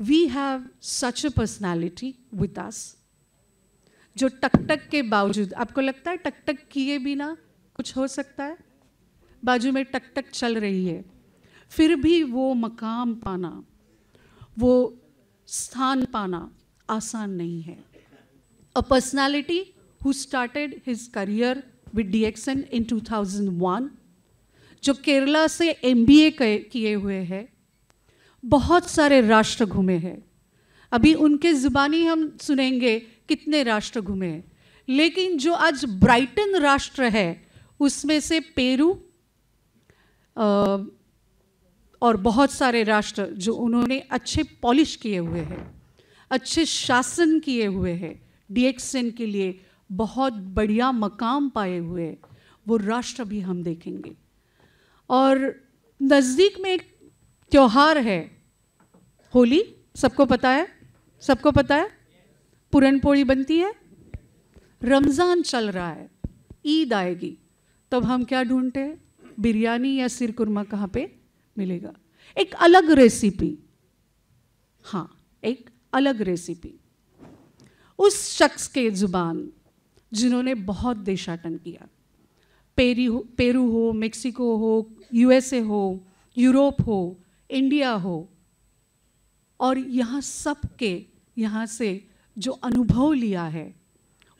We have such a personality with us जो टकटक के बावजूद आपको लगता है टकटक किए बिना कुछ हो सकता है बाजू में टक टक चल रही है फिर भी वो मकाम पाना वो स्थान पाना आसान नहीं है a personality who started his career with DXN in 2001, जो केरला से एम बी ए किए हुए है बहुत सारे राष्ट्र घूमे हैं अभी उनके ज़ुबानी हम सुनेंगे कितने राष्ट्र घूमे हैं लेकिन जो आज ब्राइटन राष्ट्र है उसमें से पेरू और बहुत सारे राष्ट्र जो उन्होंने अच्छे पॉलिश किए हुए हैं अच्छे शासन किए हुए हैं डीएक्सन के लिए बहुत बढ़िया मकाम पाए हुए वो राष्ट्र भी हम देखेंगे और नज़दीक में एक त्यौहार है होली सबको पता है सबको पता है पूरन पोड़ी बनती है रमज़ान चल रहा है ईद आएगी तब हम क्या ढूंढते हैं बिरयानी या सिर कुरमा कहाँ पे मिलेगा एक अलग रेसिपी हाँ एक अलग रेसिपी उस शख्स के ज़ुबान जिन्होंने बहुत देशाटन किया पेरी हो पेरू हो मेक्सिको हो यूएसए हो यूरोप हो इंडिया हो और यहाँ सब के यहाँ से जो अनुभव लिया है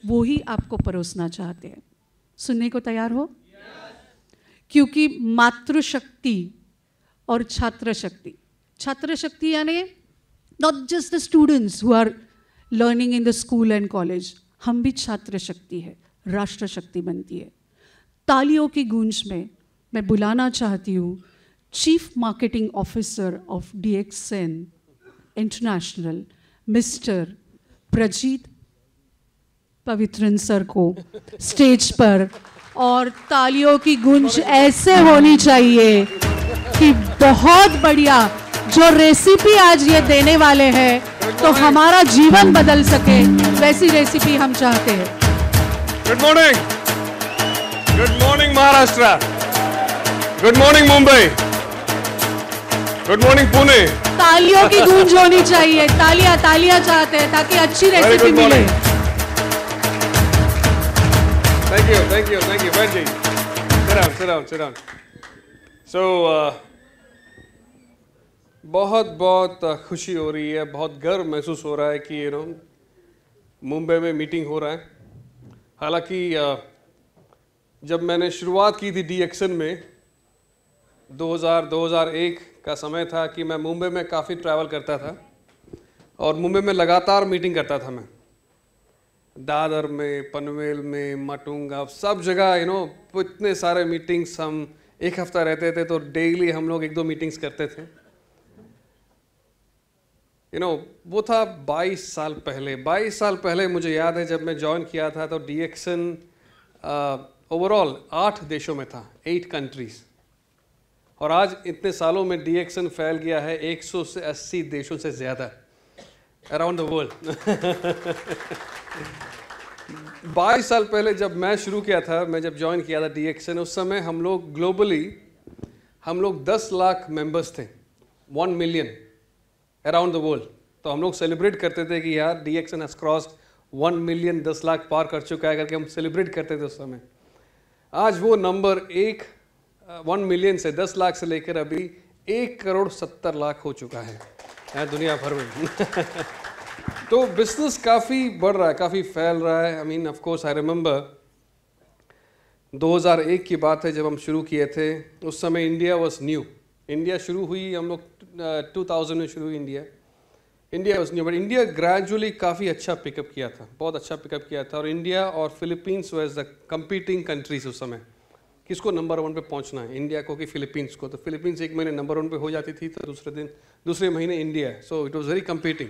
वो ही आपको परोसना चाहते हैं सुनने को तैयार हो yes. क्योंकि मातृशक्ति और छात्र शक्ति छात्र शक्ति यानी not just the students who are learning in the school and college हम भी छात्र शक्ति है राष्ट्र शक्ति बनती है तालियों की गूंज में मैं बुलाना चाहती हूँ Chief Marketing Officer of DXN International, mister Prajeet Pavithran sir को स्टेज पर और तालियों की गुंज ऐसे होनी चाहिए कि बहुत बढ़िया जो रेसिपी आज ये देने वाले हैं तो हमारा जीवन बदल सके वैसी रेसिपी हम चाहते हैं good morning good morning Maharashtra good morning Mumbai good morning Pune तालियों की गूंज होनी चाहिए तालियां तालियां चाहते हैं ताकि अच्छी रेसिपी मिले thank you thank you thank you बैठ बहुत बहुत खुशी हो रही है बहुत गर्व महसूस हो रहा है कि यू नो मुंबई में मीटिंग हो रहा है हालांकि uh, जब मैंने शुरुआत की थी डी एक्शन में 2000 2001 का समय था कि मैं मुंबई में काफ़ी ट्रैवल करता था और मुंबई में लगातार मीटिंग करता था मैं दादर में पनवेल में मटुंगा सब जगह यू नो इतने सारे मीटिंग्स हम एक हफ्ता रहते थे तो डेली हम लोग एक दो मीटिंग्स करते थे यू you नो know, वो था 22 साल पहले 22 साल पहले मुझे याद है जब मैं ज्वाइन किया था तो डी एक्सन ओवरऑल आठ देशों में था एट कंट्रीज़ और आज इतने सालों में डी फैल गया है 100 से अस्सी देशों से ज़्यादा अराउंड द वर्ल्ड बाईस साल पहले जब मैं शुरू किया था मैं जब ज्वाइन किया था डी उस समय हम लोग ग्लोबली हम लोग 10 लाख मेंबर्स थे 1 मिलियन अराउंड द वर्ल्ड तो हम लोग सेलिब्रेट करते थे कि यार D X N crossed one million दस लाख पार कर चुका है करके हम सेलिब्रेट करते थे उस समय आज वो नंबर एक वन मिलियन से दस लाख से लेकर अभी एक करोड़ सत्तर लाख हो चुका है दुनिया भर में तो बिजनेस काफ़ी बढ़ रहा है काफ़ी फैल रहा है I mean of course I remember 2001 की बात है जब हम शुरू किए थे उस समय इंडिया वॉज न्यू इंडिया शुरू हुई हम लोग टू थाउजेंड में शुरू हुई India India was new but India gradually काफ़ी अच्छा पिकअप किया था बहुत अच्छा पिकअप किया था और इंडिया और Philippines was the competing countries उस समय किसको नंबर वन पे पहुंचना है इंडिया को कि फिलीपींस को तो फिलीपींस एक महीने नंबर वन पे हो जाती थी तो दूसरे दिन दूसरे महीने India so it was very competing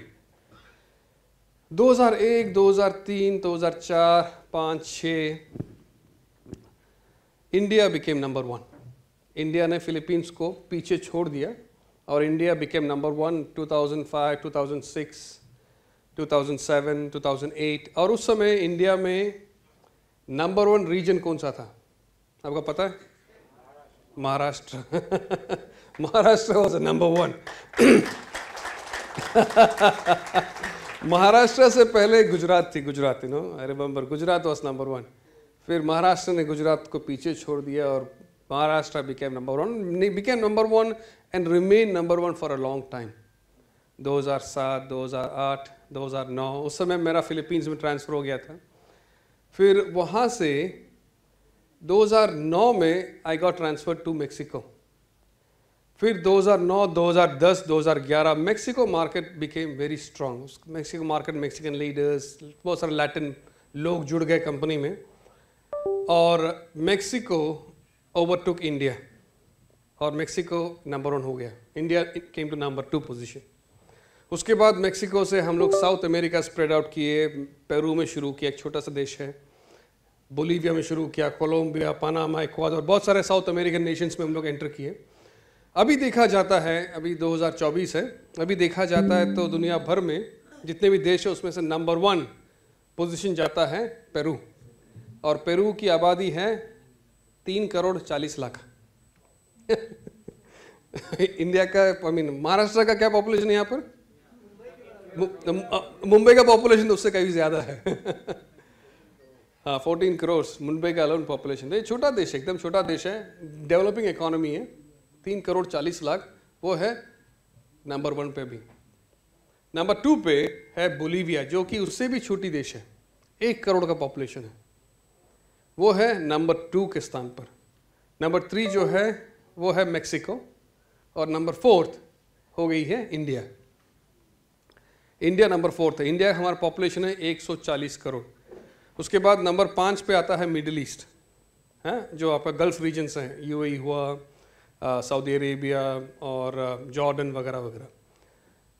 2001, 2003, 2004, 5, 6 India became number one India ने फिलीपींस को पीछे छोड़ दिया और इंडिया बिकेम नंबर वन 2005, 2006, 2007, 2008 और उस समय इंडिया में नंबर वन रीजन कौन सा था आपका पता है Maharashtra Maharashtra was number one Maharashtra से पहले गुजरात थी Gujarat you know I remember Gujarat was number one फिर महाराष्ट्र ने गुजरात को पीछे छोड़ दिया और Maharashtra became number one became number one and remain number one for a long time 2007, 2008, 2009 उस समय मेरा फिलीपींस में ट्रांसफ़र हो गया था फिर वहाँ से 2009 में I got transfer to Mexico फिर 2009, 2010, 2011 Mexico market became very strong Mexico market Mexican leaders बहुत सारे लैटिन लोग जुड़ गए कंपनी में और मेक्सिको ओवरटुक इंडिया और मेक्सिको नंबर वन हो गया India came to number two position उसके बाद मेक्सिको से हम लोग साउथ अमेरिका स्प्रेड आउट किए पेरू में शुरू किया एक छोटा सा देश है बोलीविया में शुरू किया कोलम्बिया पानामा और बहुत सारे साउथ अमेरिकन नेशंस में हम लोग एंटर किए अभी देखा जाता है अभी 2024 है अभी देखा जाता है तो दुनिया भर में जितने भी देश है उसमें से नंबर वन पोजीशन जाता है पेरू और पेरू की आबादी है तीन करोड़ चालीस लाख इंडिया का आई मीन महाराष्ट्र का क्या पॉपुलेशन है यहाँ पर मुंबई का पॉपुलेशन तो उससे कहीं ज़्यादा है फोर्टीन करोर्स मुंबई का अलोन पॉपुलेशन है ये छोटा देश है एकदम छोटा देश है डेवलपिंग इकोनॉमी है तीन करोड़ चालीस लाख वो है नंबर वन पे भी नंबर टू पे है बोलीविया जो कि उससे भी छोटी देश है एक करोड़ का पॉपुलेशन है वो है नंबर टू के स्थान पर नंबर थ्री जो है वो है मेक्सिको और नंबर फोर्थ हो गई है इंडिया इंडिया नंबर फोर्थ है इंडिया हमारा पॉपुलेशन है 140 करोड़ उसके बाद नंबर पाँच पे आता है मिडिल ईस्ट हैं जो आपका गल्फ रीजन्स हैं यू हुआ सऊदी अरेबिया और जॉर्डन वगैरह वगैरह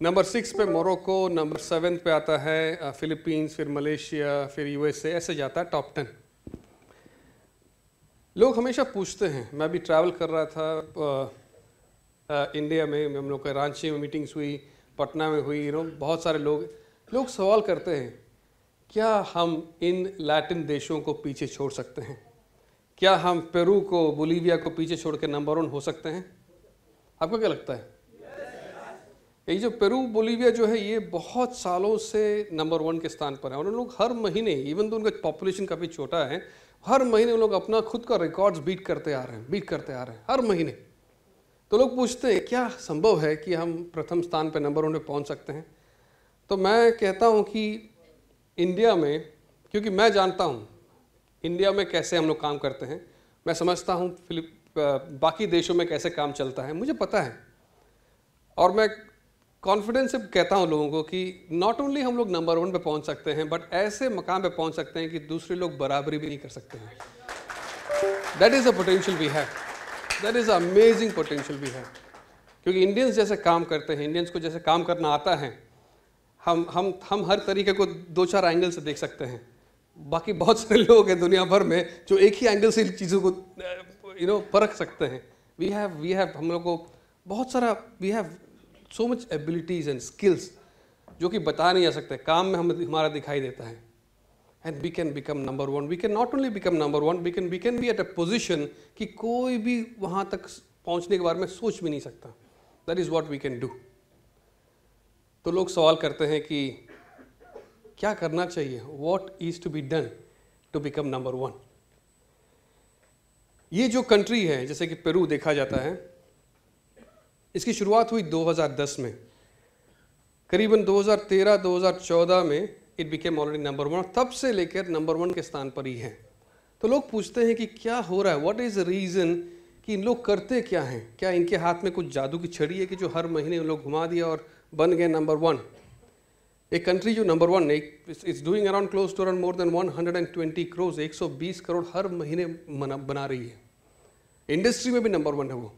नंबर सिक्स पे मोरक्को नंबर सेवन पे आता है फिलीपींस फिर मलेशिया फिर यूएसए ऐसे जाता है टॉप टेन लोग हमेशा पूछते हैं मैं भी ट्रैवल कर रहा था आ, आ, इंडिया में हम लोग का रांची में मीटिंग्स हुई पटना में हुई यू नो बहुत सारे लोग लोग सवाल करते हैं क्या हम इन लैटिन देशों को पीछे छोड़ सकते हैं क्या हम पेरू को बोलीविया को पीछे छोड़ के नंबर वन हो सकते हैं आपको क्या लगता है ये जो पेरू बोलीविया जो है ये बहुत सालों से नंबर वन के स्थान पर है और उन लोग हर महीने इवन तो उनका पॉपुलेशन काफ़ी छोटा है हर महीने उन लोग अपना खुद का रिकॉर्ड्स बीट करते आ रहे हैं बीट करते आ रहे हैं हर महीने तो लोग पूछते हैं क्या संभव है कि हम प्रथम स्थान पर नंबर वन पर पहुँच सकते हैं तो मैं कहता हूँ कि इंडिया में क्योंकि मैं जानता हूँ इंडिया में कैसे हम लोग काम करते हैं मैं समझता हूँ फिलिप बाकी देशों में कैसे काम चलता है मुझे पता है और मैं कॉन्फिडेंस से कहता हूँ लोगों को कि नॉट ओनली हम लोग नंबर वन पे पहुँच सकते हैं बट ऐसे मकाम पे पहुँच सकते हैं कि दूसरे लोग बराबरी भी नहीं कर सकते हैं that is a potential we have that is amazing potential we have क्योंकि इंडियंस जैसे काम करते हैं इंडियंस को जैसे काम करना आता है हम हम हम हर तरीके को दो चार एंगल से देख सकते हैं बाकी बहुत सारे लोग हैं दुनिया भर में जो एक ही एंगल से चीज़ों को यू नो परख सकते हैं वी हैव वी हैव हम लोग को बहुत सारा we have so much abilities and skills जो कि बता नहीं जा सकते काम में हम हमारा दिखाई देता है and we can become number one we can not only become number one we can we can be at a position कि कोई भी वहाँ तक पहुँचने के बारे में सोच भी नहीं सकता that is what we can do तो लोग सवाल करते हैं कि क्या करना चाहिए what is to be done to become number one ये जो कंट्री है जैसे कि पेरू देखा जाता है इसकी शुरुआत हुई 2010 में करीबन 2013-2014 में it became already number one तब से लेकर नंबर वन के स्थान पर ही है तो लोग पूछते हैं कि क्या हो रहा है व्हाट इज़ द रीज़न कि इन लोग करते क्या हैं क्या इनके हाथ में कुछ जादू की छड़ी है कि जो हर महीने उन लोग घुमा दिया और बन गए नंबर वन ए कंट्री जो number one is doing around close to around more than 120 crore 120 crore हर महीने बना रही है इंडस्ट्री में भी नंबर वन है वो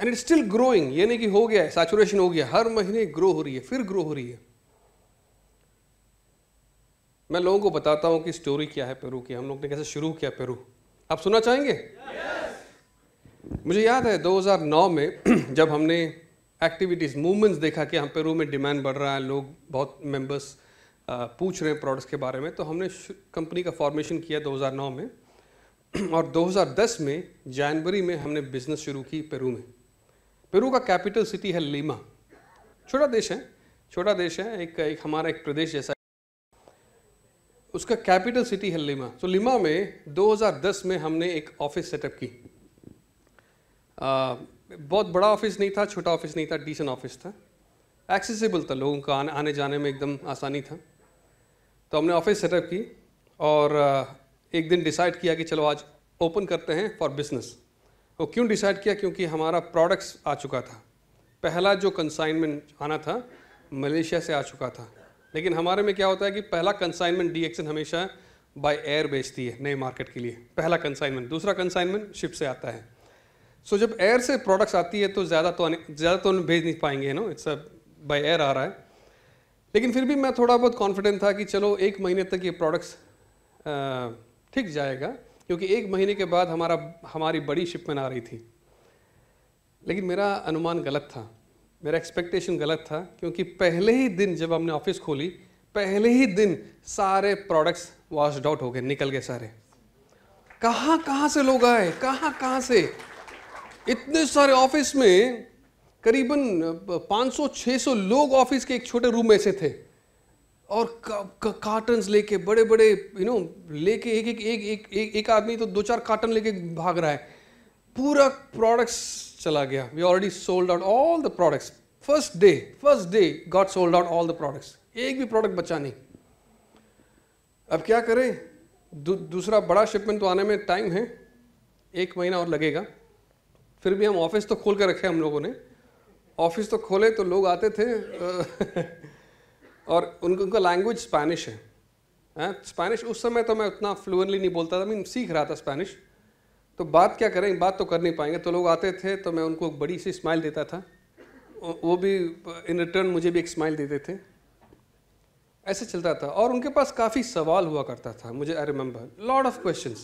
एंड इट स्टिल ग्रोइंग ये नहीं कि हो गया है सैचुरेशन हो गया हर महीने ग्रो हो रही है फिर ग्रो हो रही है मैं लोगों को बताता हूँ कि स्टोरी क्या है पेरू की हम लोग ने कैसे शुरू किया पेरू आप सुनना चाहेंगे yes! मुझे याद है 2009 में जब हमने एक्टिविटीज़ मूवमेंट्स देखा कि हम पेरू में डिमांड बढ़ रहा है लोग बहुत मेंबर्स पूछ रहे हैं प्रोडक्ट्स के बारे में तो हमने कंपनी का फॉर्मेशन किया 2009 में और 2010 में जनवरी में हमने बिजनेस शुरू की पेरू में पेरू का कैपिटल सिटी है लीमा छोटा देश है छोटा देश है एक, एक हमारा एक प्रदेश जैसा उसका कैपिटल सिटी है लिमा तो so, लिमा में 2010 में हमने एक ऑफिस सेटअप की बहुत बड़ा ऑफिस नहीं था छोटा ऑफिस नहीं था डिसेंट ऑफिस था एक्सेसिबल था लोगों का आने आने जाने में एकदम आसानी था तो हमने ऑफिस सेटअप की और एक दिन डिसाइड किया कि चलो आज ओपन करते हैं फॉर बिजनेस वो क्यों डिसाइड किया क्योंकि हमारा प्रोडक्ट्स आ चुका था पहला जो कंसाइनमेंट आना था मलेशिया से आ चुका था लेकिन हमारे में क्या होता है कि पहला कंसाइनमेंट डी हमेशा बाय एयर बेचती है नए मार्केट के लिए पहला कंसाइनमेंट दूसरा कंसाइनमेंट शिप से आता है सो so, जब एयर से प्रोडक्ट्स आती है तो ज़्यादा तो ज़्यादा तो भेज नहीं पाएंगे नो इट्स बाय एयर आ रहा है लेकिन फिर भी मैं थोड़ा बहुत कॉन्फिडेंट था कि चलो एक महीने तक ये प्रोडक्ट्स ठीक जाएगा क्योंकि एक महीने के बाद हमारा हमारी बड़ी शिपमेंट आ रही थी लेकिन मेरा अनुमान गलत था मेरा एक्सपेक्टेशन गलत था क्योंकि पहले ही दिन जब हमने ऑफिस खोली पहले ही दिन सारे प्रोडक्ट्स वॉश आउट हो गए निकल गए सारे कहाँ कहाँ से लोग आए कहाँ कहाँ से इतने सारे ऑफिस में करीबन 500-600 लोग ऑफिस के एक छोटे रूम में से थे और कार्टन लेके बड़े बड़े यू नो लेके एक एक एक एक एक, एक आदमी तो दो चार कार्टन लेके भाग रहा है पूरा प्रोडक्ट्स चला गया we already sold out all the products first day first day got sold out all the products एक भी प्रोडक्ट बचा नहीं अब क्या करें दूसरा बड़ा शिपमेंट तो आने में टाइम है एक महीना और लगेगा फिर भी हम ऑफिस तो खोल कर रखे हम लोगों ने ऑफिस तो खोले तो लोग आते थे और उनको उनका लैंग्वेज स्पेनिश है स्पेनिश हाँ, उस समय तो मैं उतना फ्लुएंटली नहीं बोलता था मैं सीख रहा था स्पेनिश तो बात क्या करें बात तो कर नहीं पाएंगे तो लोग आते थे तो मैं उनको बड़ी सी स्माइल देता था वो भी इन रिटर्न मुझे भी एक स्माइल देते थे ऐसे चलता था और उनके पास काफ़ी सवाल हुआ करता था मुझे I remember lot of question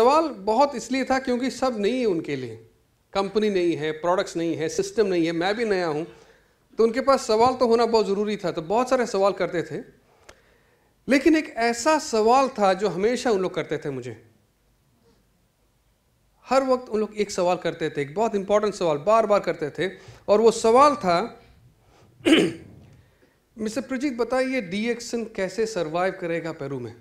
सवाल बहुत इसलिए था क्योंकि सब नहीं है उनके लिए कंपनी नहीं है प्रोडक्ट्स नहीं है सिस्टम नहीं है मैं भी नया हूँ तो उनके पास सवाल तो होना बहुत ज़रूरी था तो बहुत सारे सवाल करते थे लेकिन एक ऐसा सवाल था जो हमेशा उन लोग करते थे मुझे हर वक्त उन लोग एक सवाल करते थे एक बहुत इंपॉर्टेंट सवाल बार बार करते थे और वो सवाल था मिस्टर प्रजीत बताइए डीएक्सन कैसे सरवाइव करेगा पेरू में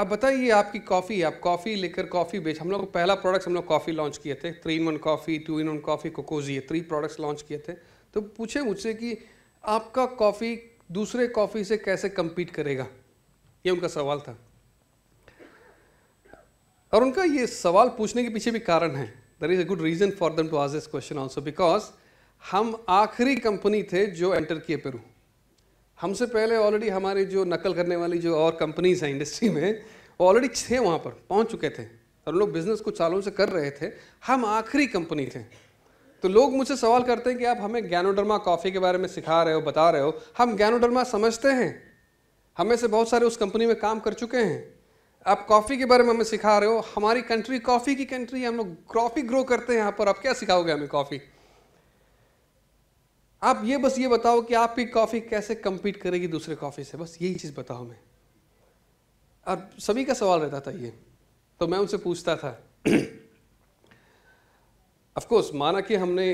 अब बताइए आपकी कॉफ़ी आप कॉफ़ी लेकर कॉफ़ी बेच हम लोग पहला प्रोडक्ट्स हम लोग कॉफ़ी लॉन्च किए थे three in one coffee two in one coffee Cocozhi ये थ्री प्रोडक्ट्स लॉन्च किए थे तो पूछे मुझसे कि आपका कॉफ़ी दूसरे कॉफ़ी से कैसे कम्पीट करेगा ये उनका सवाल था और उनका ये सवाल पूछने के पीछे भी कारण है there is a good reason for them to ask this question also because हम आखिरी कंपनी थे जो एंटर किए पेरू हमसे पहले ऑलरेडी हमारे जो नकल करने वाली जो और कंपनीज हैं इंडस्ट्री में वो ऑलरेडी थे वहाँ पर पहुँच चुके थे और लोग बिजनेस कुछ सालों से कर रहे थे हम आखिरी कंपनी थे तो लोग मुझसे सवाल करते हैं कि आप हमें गैनोडर्मा कॉफ़ी के बारे में सिखा रहे हो बता रहे हो हम गैनोडर्मा समझते हैं हमें से बहुत सारे उस कंपनी में काम कर चुके हैं आप कॉफ़ी के बारे में हमें सिखा रहे हो हमारी कंट्री कॉफ़ी की कंट्री है हम लोग कॉफ़ी ग्रो करते हैं यहाँ पर आप क्या सिखाओगे हमें कॉफ़ी आप ये बस ये बताओ कि आपकी कॉफ़ी कैसे कम्पीट करेगी दूसरे कॉफ़ी से बस यही चीज़ बताओ मैं और सभी का सवाल रहता था ये तो मैं उनसे पूछता था अफकोर्स माना कि हमने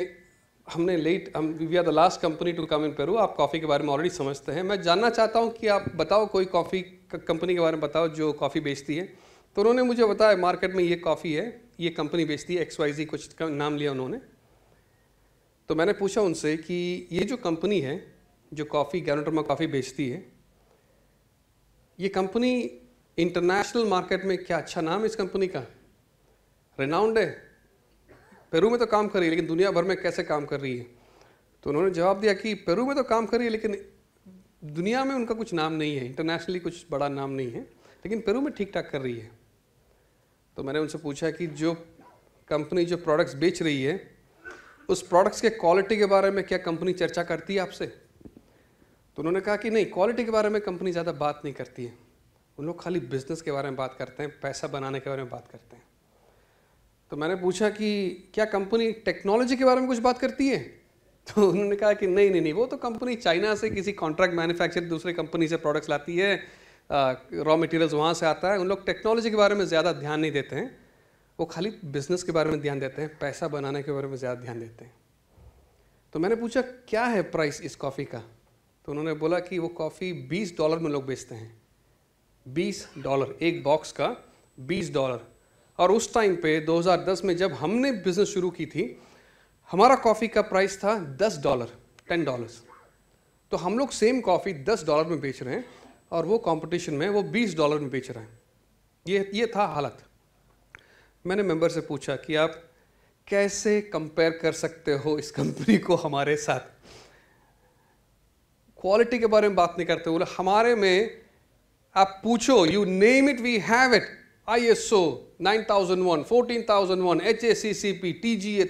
हमने लेट हम we are the last company to come in Peru आप कॉफ़ी के बारे में ऑलरेडी समझते हैं मैं जानना चाहता हूँ कि आप बताओ कोई कॉफ़ी कंपनी के बारे में बताओ जो कॉफ़ी बेचती है तो उन्होंने मुझे बताया मार्केट में ये कॉफ़ी है ये कंपनी बेचती है एक्स वाई जी कुछ नाम लिया उन्होंने तो मैंने पूछा उनसे कि ये जो कंपनी है जो कॉफ़ी गैनोटर्मा कॉफ़ी बेचती है ये कंपनी इंटरनेशनल मार्केट में क्या अच्छा नाम है इस कंपनी का रेनाउंड है पेरू में तो काम कर रही है लेकिन दुनिया भर में कैसे काम कर रही है तो उन्होंने जवाब दिया कि पेरू में तो काम कर रही है लेकिन दुनिया में उनका कुछ नाम नहीं है इंटरनेशनली कुछ बड़ा नाम नहीं है लेकिन पेरू में ठीक ठाक कर रही है तो मैंने उनसे पूछा कि जो कंपनी जो प्रोडक्ट्स बेच रही है उस प्रोडक्ट्स के क्वालिटी के बारे में क्या कंपनी चर्चा करती है आपसे तो उन्होंने कहा कि नहीं क्वालिटी के बारे में कंपनी ज़्यादा बात नहीं करती है उन लोग खाली बिजनेस के बारे में बात करते हैं पैसा बनाने के बारे में बात करते हैं तो मैंने पूछा कि क्या कंपनी टेक्नोलॉजी के बारे में कुछ बात करती है तो उन्होंने कहा कि नहीं नहीं नहीं वो तो कंपनी चाइना से किसी कॉन्ट्रैक्ट मैन्युफैक्चर दूसरे कंपनी से प्रोडक्ट्स लाती है रॉ मटेरियल्स वहाँ से आता है उन लोग टेक्नोलॉजी के बारे में ज़्यादा ध्यान नहीं देते हैं वो खाली बिजनेस के बारे में ध्यान देते हैं पैसा बनाने के बारे में ज़्यादा ध्यान देते हैं तो मैंने पूछा क्या है प्राइस इस कॉफ़ी का तो उन्होंने बोला कि वो कॉफ़ी बीस डॉलर में लोग बेचते हैं बीस डॉलर एक बॉक्स का बीस डॉलर और उस टाइम पे 2010 में जब हमने बिज़नेस शुरू की थी हमारा कॉफ़ी का प्राइस था दस डॉलर टेन डॉलर्स तो हम लोग सेम कॉफ़ी दस डॉलर में बेच रहे हैं और वो कंपटीशन में वो बीस डॉलर में बेच रहे हैं ये ये था हालत मैंने मेंबर से पूछा कि आप कैसे कंपेयर कर सकते हो इस कंपनी को हमारे साथ क्वालिटी के बारे में बात नहीं करते बोले हमारे में आप पूछो you name it we have it I S O nine thousand one fourteen thousand one H A C C P T G A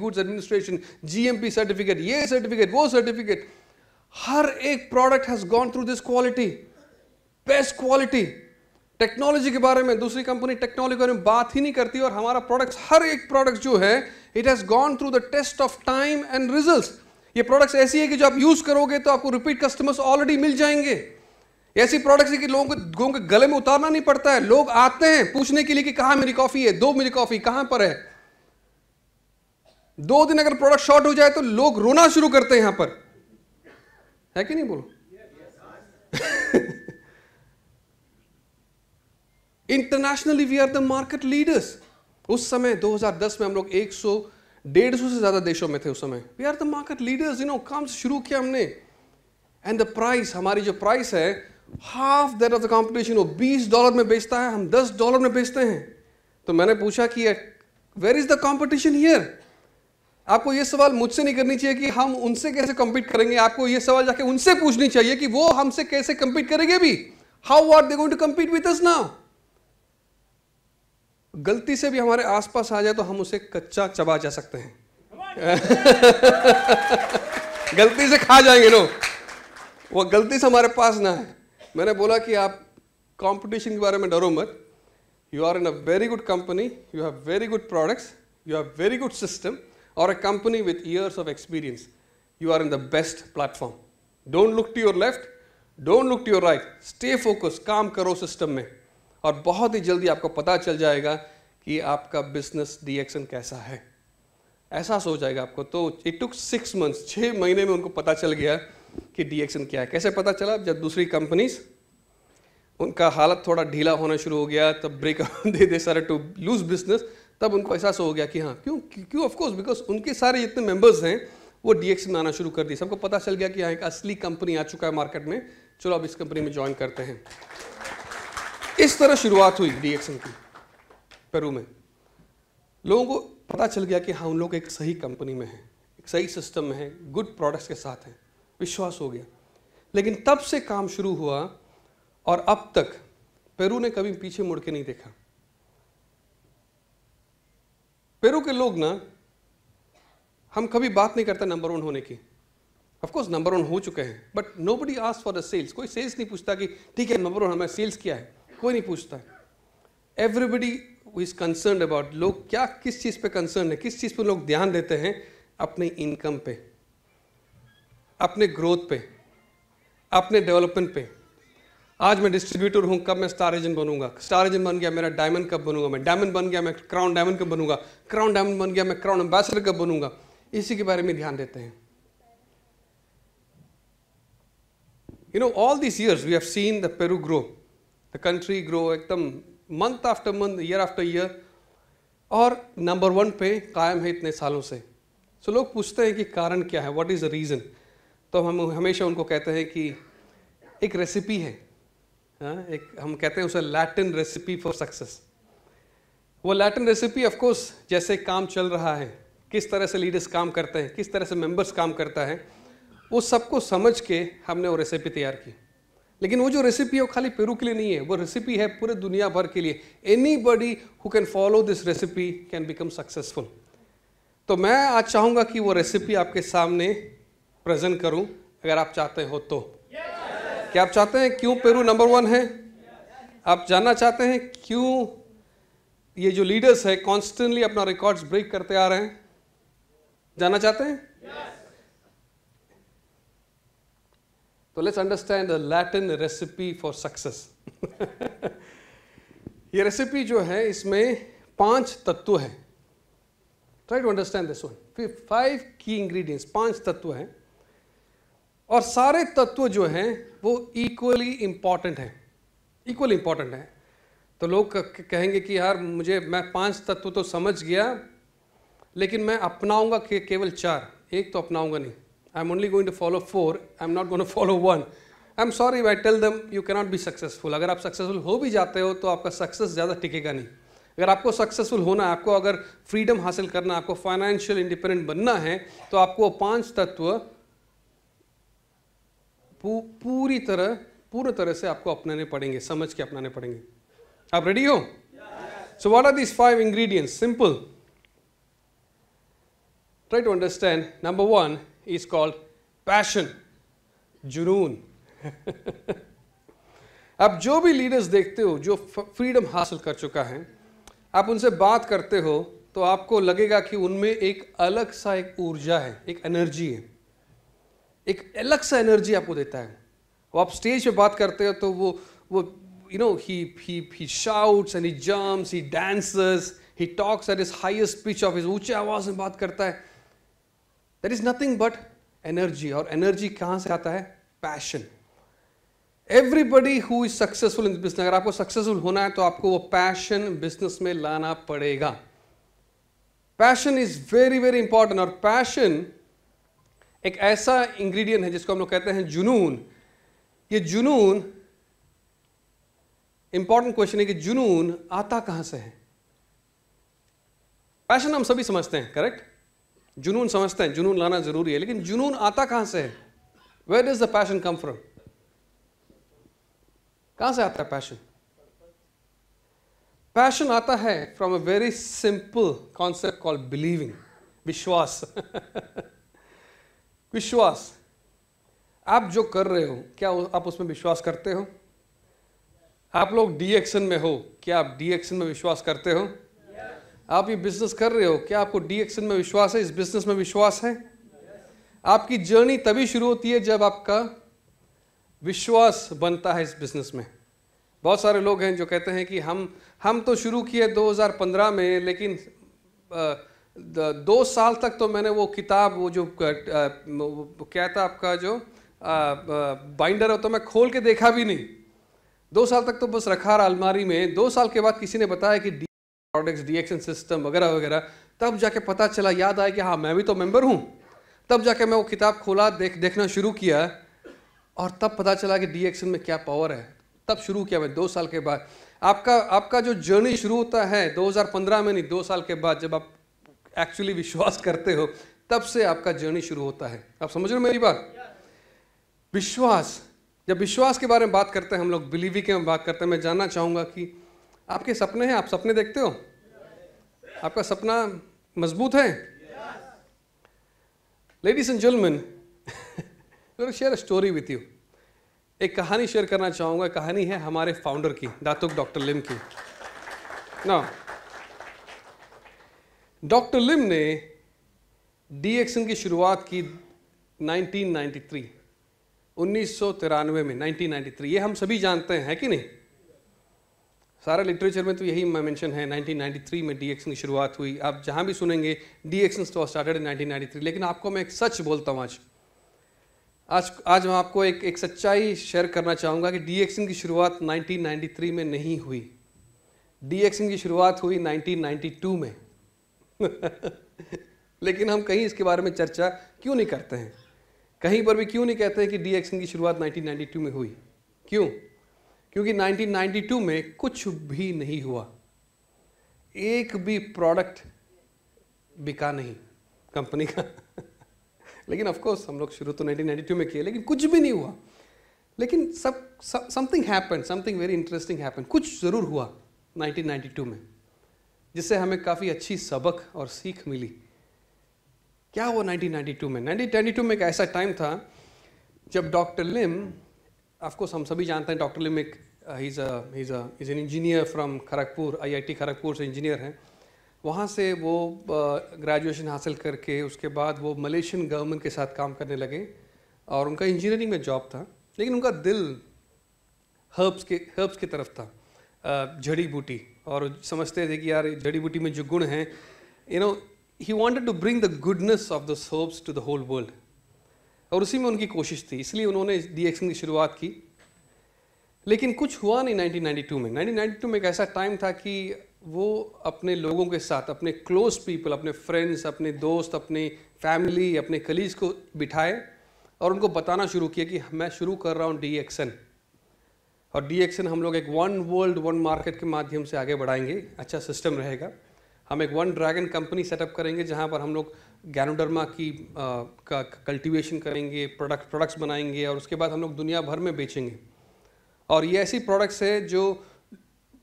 goods administration G M P certificate ये सर्टिफिकेट वो सर्टिफिकेट हर एक product has gone through this quality best quality technology के बारे में दूसरी company technology के बारे में बात ही नहीं करती और हमारा प्रोडक्ट्स हर एक प्रोडक्ट जो है it has gone through the test of time and result ये प्रोडक्ट्स ऐसी है कि जो आप यूज़ करोगे तो आपको रिपीट कस्टमर्स ऑलरेडी मिल जाएंगे ऐसी प्रोडक्ट्स है कि लोगों को लोगों के गले में उतारना नहीं पड़ता है लोग आते हैं पूछने के लिए कि कहाँ मेरी कॉफ़ी है दो मेरी कॉफ़ी कहां पर है दो दिन अगर प्रोडक्ट शॉर्ट हो जाए तो लोग रोना शुरू करते हैं यहां पर है कि नहीं बोलो internationally we are the market leaders उस समय 2010 में हम लोग 100 डेढ़ सौ से ज़्यादा देशों में थे उस समय we are the market leaders you know काम शुरू किया हमने एंड द प्राइस हमारी जो प्राइस है half that of the competition वो 20 डॉलर में बेचता है हम 10 डॉलर में बेचते हैं तो मैंने पूछा कि where is the competition here आपको यह सवाल मुझसे नहीं करनी चाहिए कि हम उनसे कैसे कंपीट करेंगे आपको यह सवाल जाके उनसे पूछनी चाहिए कि वो हमसे कैसे कंपीट करेंगे भी how are they going to compete with us now गलती से भी हमारे आसपास आ जाए तो हम उसे कच्चा चबा जा सकते हैं गलती से खा जाएंगे लोग वो गलती से हमारे पास ना है मैंने बोला कि आप कंपटीशन के बारे में डरो मत you are in a very good company you have very good products you have very good system और a company with years of experience you are in the best platform don't look to your left don't look to your right stay focus काम करो system में और बहुत ही जल्दी आपको पता चल जाएगा कि आपका बिजनेस डीएक्शन कैसा है ऐसा सोच जाएगा आपको तो इट टुक सिक्स मंथ्स छः महीने में उनको पता चल गया कि डीएक्शन क्या है कैसे पता चला जब दूसरी कंपनीज उनका हालत थोड़ा ढीला होना शुरू हो गया तब ब्रेक दे दे सारे टू लूज बिजनेस तब उनको एहसास हो गया कि हाँ क्यों क्यों ऑफकोर्स बिकॉज उनके सारे जितने मेंबर्स हैं वो डी में आना शुरू कर दी सबको पता चल गया कि यहाँ एक असली कंपनी आ चुका है मार्केट में चलो अब इस कंपनी में ज्वाइन करते हैं इस तरह शुरुआत हुई रिएक्शन की पेरू में लोगों को पता चल गया कि हाँ उन लोग एक सही कंपनी में हैं एक सही सिस्टम में हैं गुड प्रोडक्ट्स के साथ हैं विश्वास हो गया लेकिन तब से काम शुरू हुआ और अब तक पेरू ने कभी पीछे मुड़ के नहीं देखा पेरू के लोग ना हम कभी बात नहीं करते नंबर वन होने की ऑफकोर्स नंबर वन हो चुके हैं but nobody ask for the sales कोई सेल्स नहीं पूछता कि ठीक है नंबर वन हमें सेल्स किया है कोई नहीं पूछता एवरीबडी इज कंसर्न अबाउट लोग क्या किस चीज़ पे कंसर्न है किस चीज़ पे लोग ध्यान देते हैं अपने इनकम पे अपने ग्रोथ पे अपने डेवलपमेंट पे आज मैं डिस्ट्रीब्यूटर हूं कब मैं स्टार एजेंट बनूंगा स्टार एजेंट बन गया मेरा डायमंड कब बनूंगा मैं डायमंड बन गया मैं क्राउन डायमंड कब बनूंगा क्राउन डायमंड बन गया मैं क्राउन एम्बेसडर कब बनूंगा इसी के बारे में ध्यान देते हैं you know all this years we have seen the Peru grow the country grow एकदम month after month year after year और नंबर वन पे कायम है इतने सालों से सो so, लोग पूछते हैं कि कारण क्या है व्हाट इज़ द रीज़न तो हम हमेशा उनको कहते हैं कि एक रेसिपी है हा? एक हम कहते हैं उसे लैटिन रेसिपी फॉर सक्सेस वो लैटिन रेसिपी ऑफ कोर्स जैसे काम चल रहा है किस तरह से लीडर्स काम करते हैं किस तरह से मेंबर्स काम करता है वो सबको समझ के हमने वो रेसिपी तैयार की लेकिन वो जो रेसिपी है वो खाली पेरू के लिए नहीं है वो रेसिपी है पूरे दुनिया भर के लिए anybody who can follow this recipe can become successful तो मैं आज चाहूँगा कि वो रेसिपी आपके सामने प्रेजेंट करूँ अगर आप चाहते हो तो yes. क्या आप चाहते हैं क्यों पेरू नंबर वन है आप जानना चाहते हैं क्यों ये जो लीडर्स है कॉन्स्टेंटली अपना रिकॉर्ड्स ब्रेक करते आ रहे हैं जानना चाहते हैं So let's understand the Latin recipe for success. ये रेसिपी जो है इसमें पांच तत्व हैं try to understand this one five की इंग्रेडिएंट्स पांच तत्व हैं और सारे तत्व जो हैं वो इक्वली इम्पॉर्टेंट हैं इक्वली इम्पॉर्टेंट हैं तो लोग कहेंगे कि यार मुझे मैं पांच तत्व तो समझ गया लेकिन मैं अपनाऊंगा के, केवल चार एक तो अपनाऊंगा नहीं I'm only going to follow four, I'm not going to follow one. I am sorry I tell them you cannot be successful अगर आप सक्सेसफुल हो भी जाते हो तो आपका सक्सेस ज़्यादा टिकेगा नहीं अगर आपको सक्सेसफुल होना है आपको अगर फ्रीडम हासिल करना आपको फाइनेंशियल इंडिपेंडेंट बनना है तो आपको पांच तत्व पू, पूरी तरह पूर्ण तरह से आपको अपनाने पड़ेंगे समझ के अपनाने पड़ेंगे आप रेडी हो so what are these five ingredient simple try to understand number one is called passion जुनून आप जो भी लीडर्स देखते हो जो फ्रीडम हासिल कर चुका है आप उनसे बात करते हो तो आपको लगेगा कि उनमें एक अलग सा एक ऊर्जा है एक एनर्जी है एक अलग सा एनर्जी आपको देता है वो आप स्टेज पे बात करते हो तो वो वो you know he he he shouts and he jumps he dancers he talks at his highest pitch of इज ऊंचे आवाज में बात करता है that is nothing but energy और एनर्जी कहां से आता है passion everybody who is successful in business अगर आपको सक्सेसफुल होना है तो आपको वो पैशन बिजनेस में लाना पड़ेगा passion is very very important और पैशन एक ऐसा इंग्रेडिएंट है जिसको हम लोग कहते हैं जुनून ये जुनून इंपॉर्टेंट क्वेश्चन है कि जुनून आता कहां से है पैशन हम सभी समझते हैं करेक्ट जुनून समझते हैं जुनून लाना ज़रूरी है लेकिन जुनून आता कहां से है where is the passion come from कहां से आता है पैशन पैशन आता है from a very simple concept call believing विश्वास विश्वास आप जो कर रहे हो क्या आप उसमें विश्वास करते हो आप लोग डीएक्शन में हो क्या आप डीएक्शन में विश्वास करते हो आप ये बिजनेस कर रहे हो क्या आपको डी एक्शन में विश्वास है इस बिजनेस में विश्वास है आपकी जर्नी तभी शुरू होती है जब आपका विश्वास बनता है इस बिजनेस में बहुत सारे लोग हैं जो कहते हैं कि हम हम तो शुरू किए 2015 में लेकिन दो साल तक तो मैंने वो किताब वो जो क्या था आपका जो बाइंडर हो तो मैं खोल के देखा भी नहीं दो साल तक तो बस रखा रहा अलमारी में दो साल के बाद किसी ने बताया कि प्रोडक्ट्स डिएक्शन सिस्टम वगैरह वगैरह तब जाके पता चला याद आया कि हाँ मैं भी तो मेंबर हूँ तब जाके मैं वो किताब खोला देख देखना शुरू किया और तब पता चला कि डीएक्शन में क्या पावर है तब शुरू किया मैं दो साल के बाद आपका आपका जो जर्नी शुरू होता है 2015 में नहीं दो साल के बाद जब आप एक्चुअली विश्वास करते हो तब से आपका जर्नी शुरू होता है आप समझ रहे हो मेरी बात विश्वास जब विश्वास के बारे में बात करते हैं हम लोग बिलीविंग के बात करते हैं मैं जानना चाहूँगा कि आपके सपने हैं आप सपने देखते हो आपका सपना मजबूत है ladies and gentleman share story with you एक कहानी शेयर करना चाहूंगा कहानी है हमारे फाउंडर की दातुक डॉक्टर लिम की ना डॉक्टर लिम ने डी एक्शन की शुरुआत की 1993 1993 में 1993 ये हम सभी जानते हैं कि नहीं सारा लिटरेचर में तो यही मेंशन है 1993 में डी की शुरुआत हुई आप जहाँ भी सुनेंगे डी तो स्टार्टेड इन 1993 लेकिन आपको मैं एक सच बोलता हूँ आज आज आज मैं आपको एक एक सच्चाई शेयर करना चाहूँगा कि डी की शुरुआत 1993 में नहीं हुई डी की शुरुआत हुई 1992 में लेकिन हम कहीं इसके बारे में चर्चा क्यों नहीं करते हैं कहीं पर भी क्यों नहीं कहते हैं कि डी की शुरुआत 1992 में हुई क्यों क्योंकि 1992 में कुछ भी नहीं हुआ एक भी प्रोडक्ट बिका नहीं कंपनी का लेकिन ऑफ कोर्स हम लोग शुरू तो 1992 में किए लेकिन कुछ भी नहीं हुआ लेकिन सब something happen something very interesting happen कुछ ज़रूर हुआ 1992 में जिससे हमें काफ़ी अच्छी सबक और सीख मिली क्या हुआ 1992 में 1992 में एक ऐसा टाइम था जब डॉक्टर लिम अफकोर्स हम सभी जानते हैं doctor Lim uh, he's is an engineer he's an I from Kharagpur से इंजीनियर हैं वहाँ से वो ग्रेजुएशन uh, हासिल करके उसके बाद वो मलेशियन गवर्नमेंट के साथ काम करने लगे और उनका इंजीनियरिंग में जॉब था लेकिन उनका दिल हर्ब्स के हर्ब्स की तरफ था uh, जड़ी बूटी और समझते थे कि यार जड़ी बूटी में जो गुण हैं you know he wanted to bring the goodness of herbs to the whole world और उसी में उनकी कोशिश थी इसलिए उन्होंने डी एक्सिंग की शुरुआत की लेकिन कुछ हुआ नहीं 1992 में 1992 में एक ऐसा टाइम था कि वो अपने लोगों के साथ अपने क्लोज पीपल अपने फ्रेंड्स अपने दोस्त अपने फैमिली अपने कलीग्स को बिठाए और उनको बताना शुरू किया कि मैं शुरू कर रहा हूँ डी एक्सन और डी एक्सन हम लोग एक वन वर्ल्ड वन मार्केट के माध्यम से आगे बढ़ाएंगे अच्छा सिस्टम रहेगा हम एक वन ड्रैगन कंपनी सेटअप करेंगे जहाँ पर हम लोग गैनोडर्मा की आ, का कल्टीवेशन करेंगे प्रोडक्ट प्रोडक्ट्स बनाएंगे और उसके बाद हम लोग दुनिया भर में बेचेंगे और ये ऐसी प्रोडक्ट्स है जो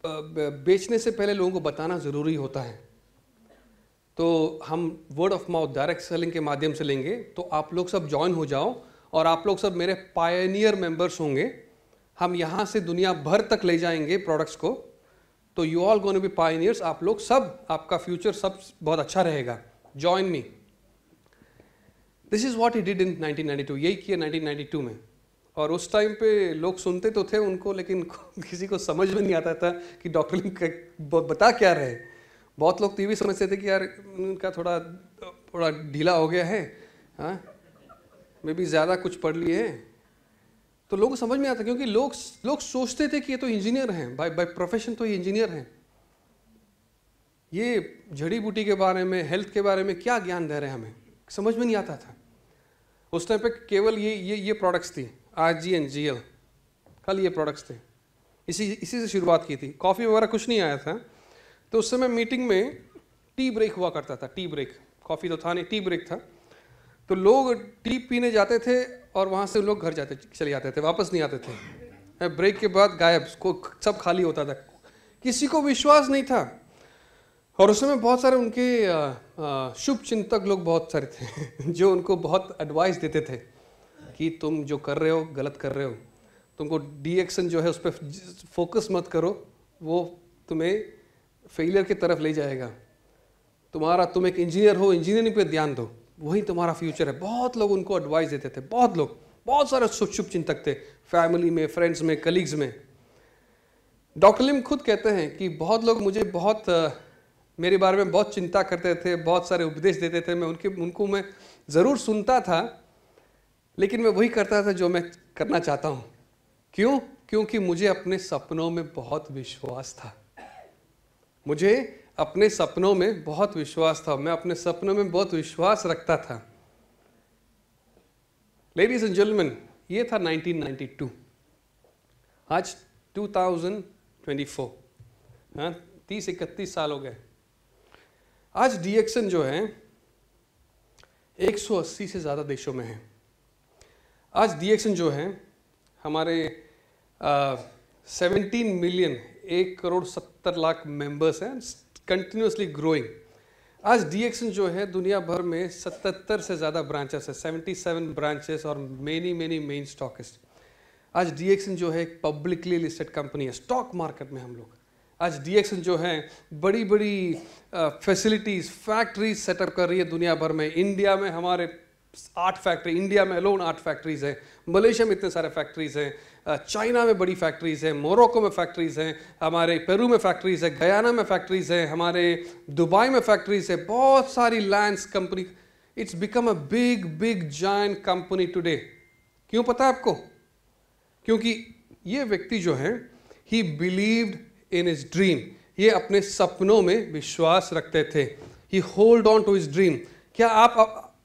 बेचने से पहले लोगों को बताना ज़रूरी होता है तो हम word of mouth direct selling के माध्यम से लेंगे तो आप लोग सब ज्वाइन हो जाओ और आप लोग सब मेरे पायनियर मेंबर्स होंगे हम यहाँ से दुनिया भर तक ले जाएंगे प्रोडक्ट्स को तो you all gonna be pioneers आप लोग सब आपका फ्यूचर सब बहुत अच्छा रहेगा join me this is what he did in 1992 यही किया 1992 में और उस टाइम पे लोग सुनते तो थे उनको लेकिन किसी को समझ में नहीं आता था कि डॉक्टर लिंग बता क्या रहे बहुत लोग तो ये भी समझते थे कि यार उनका थोड़ा थोड़ा ढीला हो गया है हाँ मे बी ज़्यादा कुछ पढ़ लिए हैं तो लोगों को समझ में आता क्योंकि लोग लोग सोचते थे कि ये तो इंजीनियर हैं बाय बाय प्रोफेशन तो ये इंजीनियर हैं ये जड़ी बूटी के बारे में हेल्थ के बारे में क्या ज्ञान दे रहे हैं हमें समझ में नहीं आता था उस टाइम पे केवल ये ये ये प्रोडक्ट्स थी R G N G L कल ये प्रोडक्ट्स थे इसी इसी से शुरुआत की थी कॉफ़ी वगैरह कुछ नहीं आया था तो उस समय मीटिंग में टी ब्रेक हुआ करता था टी ब्रेक कॉफ़ी तो था नहीं टी ब्रेक था तो लोग टी पीने जाते थे और वहाँ से लोग घर जाते चले जाते थे वापस नहीं आते थे ब्रेक के बाद गायब को सब खाली होता था किसी को विश्वास नहीं था और उस समय बहुत सारे उनके शुभ चिंतक लोग बहुत सारे थे जो उनको बहुत एडवाइस देते थे कि तुम जो कर रहे हो गलत कर रहे हो तुमको डी एक्शन जो है उस पर फोकस मत करो वो तुम्हें फेलियर की तरफ ले जाएगा तुम्हारा तुम एक इंजीनियर हो इंजीनियरिंग पे ध्यान दो वही तुम्हारा फ्यूचर है बहुत लोग उनको एडवाइस देते थे बहुत लोग बहुत सारे शुभ शुभ चिंतक थे फैमिली में फ्रेंड्स में कलीग्स में डॉक्टर लिम खुद कहते हैं कि बहुत लोग मुझे बहुत मेरे बारे में बहुत चिंता करते थे बहुत सारे उपदेश देते थे मैं उनके उनको मैं ज़रूर सुनता था लेकिन मैं वही करता था जो मैं करना चाहता हूँ क्यों क्योंकि मुझे अपने सपनों में बहुत विश्वास था मुझे अपने सपनों में बहुत विश्वास था मैं अपने सपनों में बहुत विश्वास रखता था लेडीज एंड जेंटलमैन ये था 1992 आज 2024 हाँ तीस इकतीस साल हो गए आज डीएक्सन जो है 180 से ज़्यादा देशों में है आज डीएक्सन जो है हमारे सेवेंटीन मिलियन एक करोड़ सत्तर लाख मेंबर्स हैं कंटिन्यूसली ग्रोइंग आज डीएक्सन जो है दुनिया भर में सतहत्तर से ज़्यादा ब्रांचेस है सेवेंटी सेवन ब्रांचेस और मेनी मेनी मेन स्टॉकिस्ट आज डीएक्सन जो है एक पब्लिकली लिस्टेड कंपनी है स्टॉक मार्केट में हम लोग आज डी जो है बड़ी बड़ी फैसिलिटीज़ फैक्ट्रीज सेटअप कर रही है दुनिया भर में इंडिया में हमारे आठ फैक्ट्री इंडिया में अलोन आठ फैक्ट्रीज़ हैं मलेशिया में इतने सारे फैक्ट्रीज़ हैं चाइना में बड़ी फैक्ट्रीज़ हैं मोरक्को में फैक्ट्रीज़ हैं हमारे पेरू में फैक्ट्रीज़ हैं गयाना में फैक्ट्रीज़ हैं हमारे दुबई में फैक्ट्रीज़ है बहुत सारी land company it's become a big big giant company today क्यों पता है आपको क्योंकि ये व्यक्ति जो है he believed in his dream ये अपने सपनों में विश्वास रखते थे he hold on to his dream क्या आप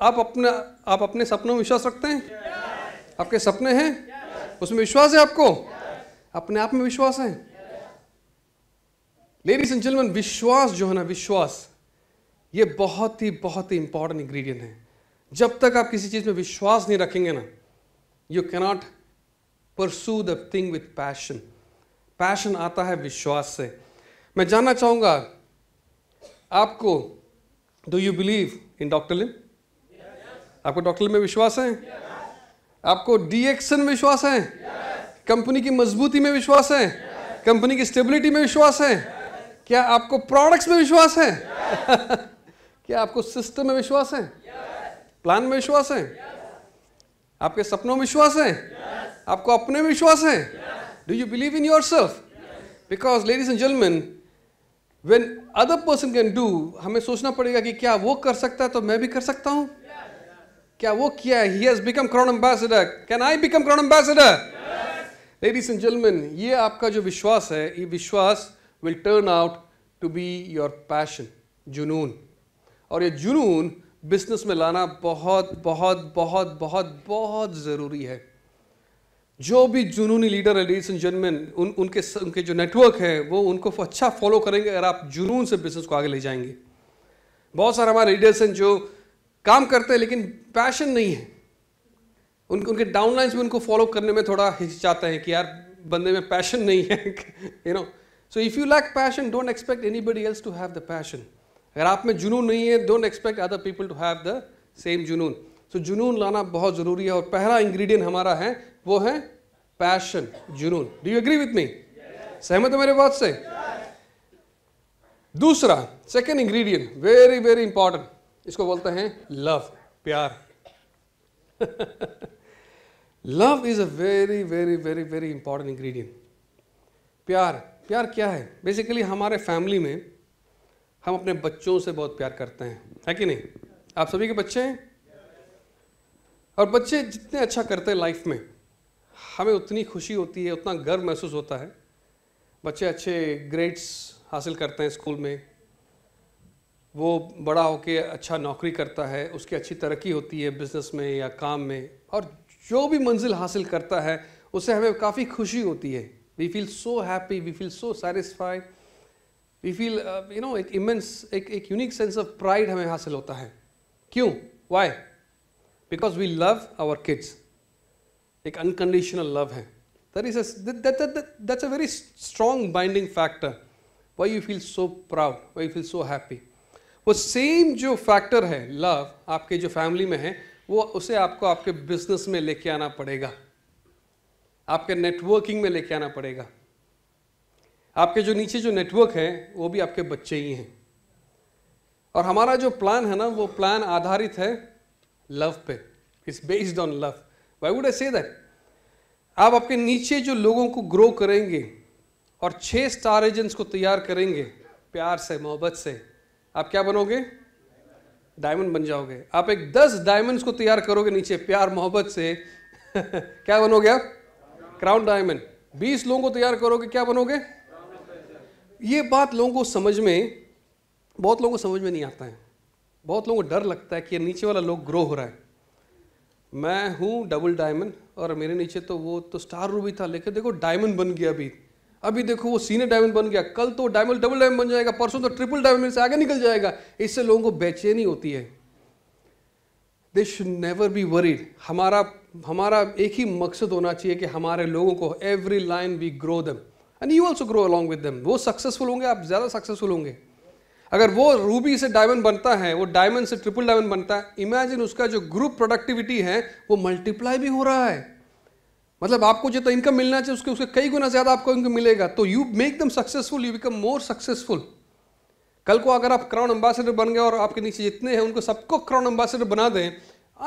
आप अपने आप अपने सपनों में विश्वास रखते हैं yes. आपके सपने हैं yes. उसमें विश्वास है आपको yes. अपने आप में विश्वास है लेडीज एंड जेंटलमैन विश्वास जो है ना विश्वास ये बहुत ही बहुत ही इंपॉर्टेंट इंग्रेडिएंट है जब तक आप किसी चीज़ में विश्वास नहीं रखेंगे ना you cannot pursue the thing with passion passion आता है विश्वास से मैं जानना चाहूंगा आपको do you believe in doctor Lim आपको डॉक्टर लिम में विश्वास है yes. आपको डीएक्सन में विश्वास है yes. कंपनी की मजबूती में विश्वास है yes. कंपनी की स्टेबिलिटी में विश्वास है क्या आपको प्रोडक्ट्स में विश्वास है क्या आपको सिस्टम में विश्वास है प्लान में विश्वास है आपके सपनों में विश्वास है आपको अपने में विश्वास है Do you believe in yourself? Yes. Because ladies and gentlemen, when other person can do, हमें सोचना पड़ेगा कि क्या वो कर सकता है तो मैं भी कर सकता हूँ yes. क्या वो किया है he has become crown ambassador can I become crown ambassador ladies and gentlemen ये आपका जो विश्वास है ये विश्वास will turn out to be your passion जुनून और ये जुनून बिजनेस में लाना बहुत बहुत बहुत बहुत बहुत ज़रूरी है जो भी जुनूनी लीडर है लेडीज एंड जेंटलमैन उन उनके उनके जो नेटवर्क है वो उनको अच्छा फॉलो करेंगे अगर आप जुनून से बिजनेस को आगे ले जाएंगे बहुत सारे हमारे लीडर्स हैं जो काम करते हैं लेकिन पैशन नहीं है उन उनके डाउनलाइंस भी उनको फॉलो करने में थोड़ा हिचकिचाते हैं कि यार बंदे में पैशन नहीं है you know so if you lack passion don't expect anybody else to have the passion अगर आप में जुनून नहीं है don't expect other people to have the same जुनून सो जुनून लाना बहुत ज़रूरी है और पहला इंग्रेडिएंट हमारा है वो है पैशन जुनून do you agree with me सहमत है मेरे बात से दूसरा second ingredient very very important इसको बोलते हैं लव प्यार love is a very very very very important ingredient प्यार प्यार क्या है बेसिकली हमारे फैमिली में हम अपने बच्चों से बहुत प्यार करते हैं है कि नहीं आप सभी के बच्चे हैं और बच्चे जितने अच्छा करते हैं लाइफ में हमें उतनी खुशी होती है उतना गर्व महसूस होता है बच्चे अच्छे ग्रेड्स हासिल करते हैं स्कूल में वो बड़ा होके अच्छा नौकरी करता है उसकी अच्छी तरक्की होती है बिजनेस में या काम में और जो भी मंजिल हासिल करता है उससे हमें काफ़ी खुशी होती है we feel so happy we feel so satisfied we feel you know एक इमेंस एक एक यूनिक सेंस ऑफ प्राइड हमें हासिल होता है क्यों why because we love our kids एक अनकंडीशनल लव है there is a, that, that, that, that's a very strong binding factor why you feel so proud वो सेम जो फैक्टर है लव आपके जो फैमिली में है वो उसे आपको आपके बिजनेस में लेके आना पड़ेगा आपके नेटवर्किंग में लेके आना पड़ेगा आपके जो नीचे जो नेटवर्क है वो भी आपके बच्चे ही हैं और हमारा जो प्लान है ना वो प्लान आधारित है लव पे it's based on love why would I say that आप आपके नीचे जो लोगों को ग्रो करेंगे और छह स्टार एजेंट्स को तैयार करेंगे प्यार से मोहब्बत से आप क्या बनोगे डायमंड बन जाओगे आप एक दस डायमंड्स को तैयार करोगे नीचे प्यार मोहब्बत से क्या बनोगे आप क्राउन डायमंड बीस लोगों को तैयार करोगे क्या बनोगे ये बात लोगों को समझ में बहुत लोगों को समझ में नहीं आता है बहुत लोगों को डर लगता है कि नीचे वाला लोग ग्रो हो रहा है मैं हूँ डबल डायमंड और मेरे नीचे तो वो तो स्टार रूबी था लेकिन देखो डायमंड बन गया अभी अभी देखो वो सीनियर डायमंड बन गया कल तो डायमंड डबल डायमंड बन जाएगा परसों तो ट्रिपल डायमंड से आगे निकल जाएगा इससे लोगों को बेचैनी होती है they should never be worried हमारा हमारा एक ही मकसद होना चाहिए कि हमारे लोगों को every line we grow them and you also grow along with them वो सक्सेसफुल होंगे आप ज़्यादा सक्सेसफुल होंगे अगर वो रूबी से डायमंड बनता है वो डायमंड से ट्रिपल डायमंड बनता है इमेजिन उसका जो ग्रुप प्रोडक्टिविटी है वो मल्टीप्लाई भी हो रहा है मतलब आपको जो तो इनकम मिलना चाहिए उसके उसके कई गुना ज़्यादा आपको इनकम मिलेगा तो you make them successful you become more successful कल को अगर आप क्राउन एम्बेसडर बन गए और आपके नीचे जितने हैं उनको सबको क्राउन एम्बेसडर बना दें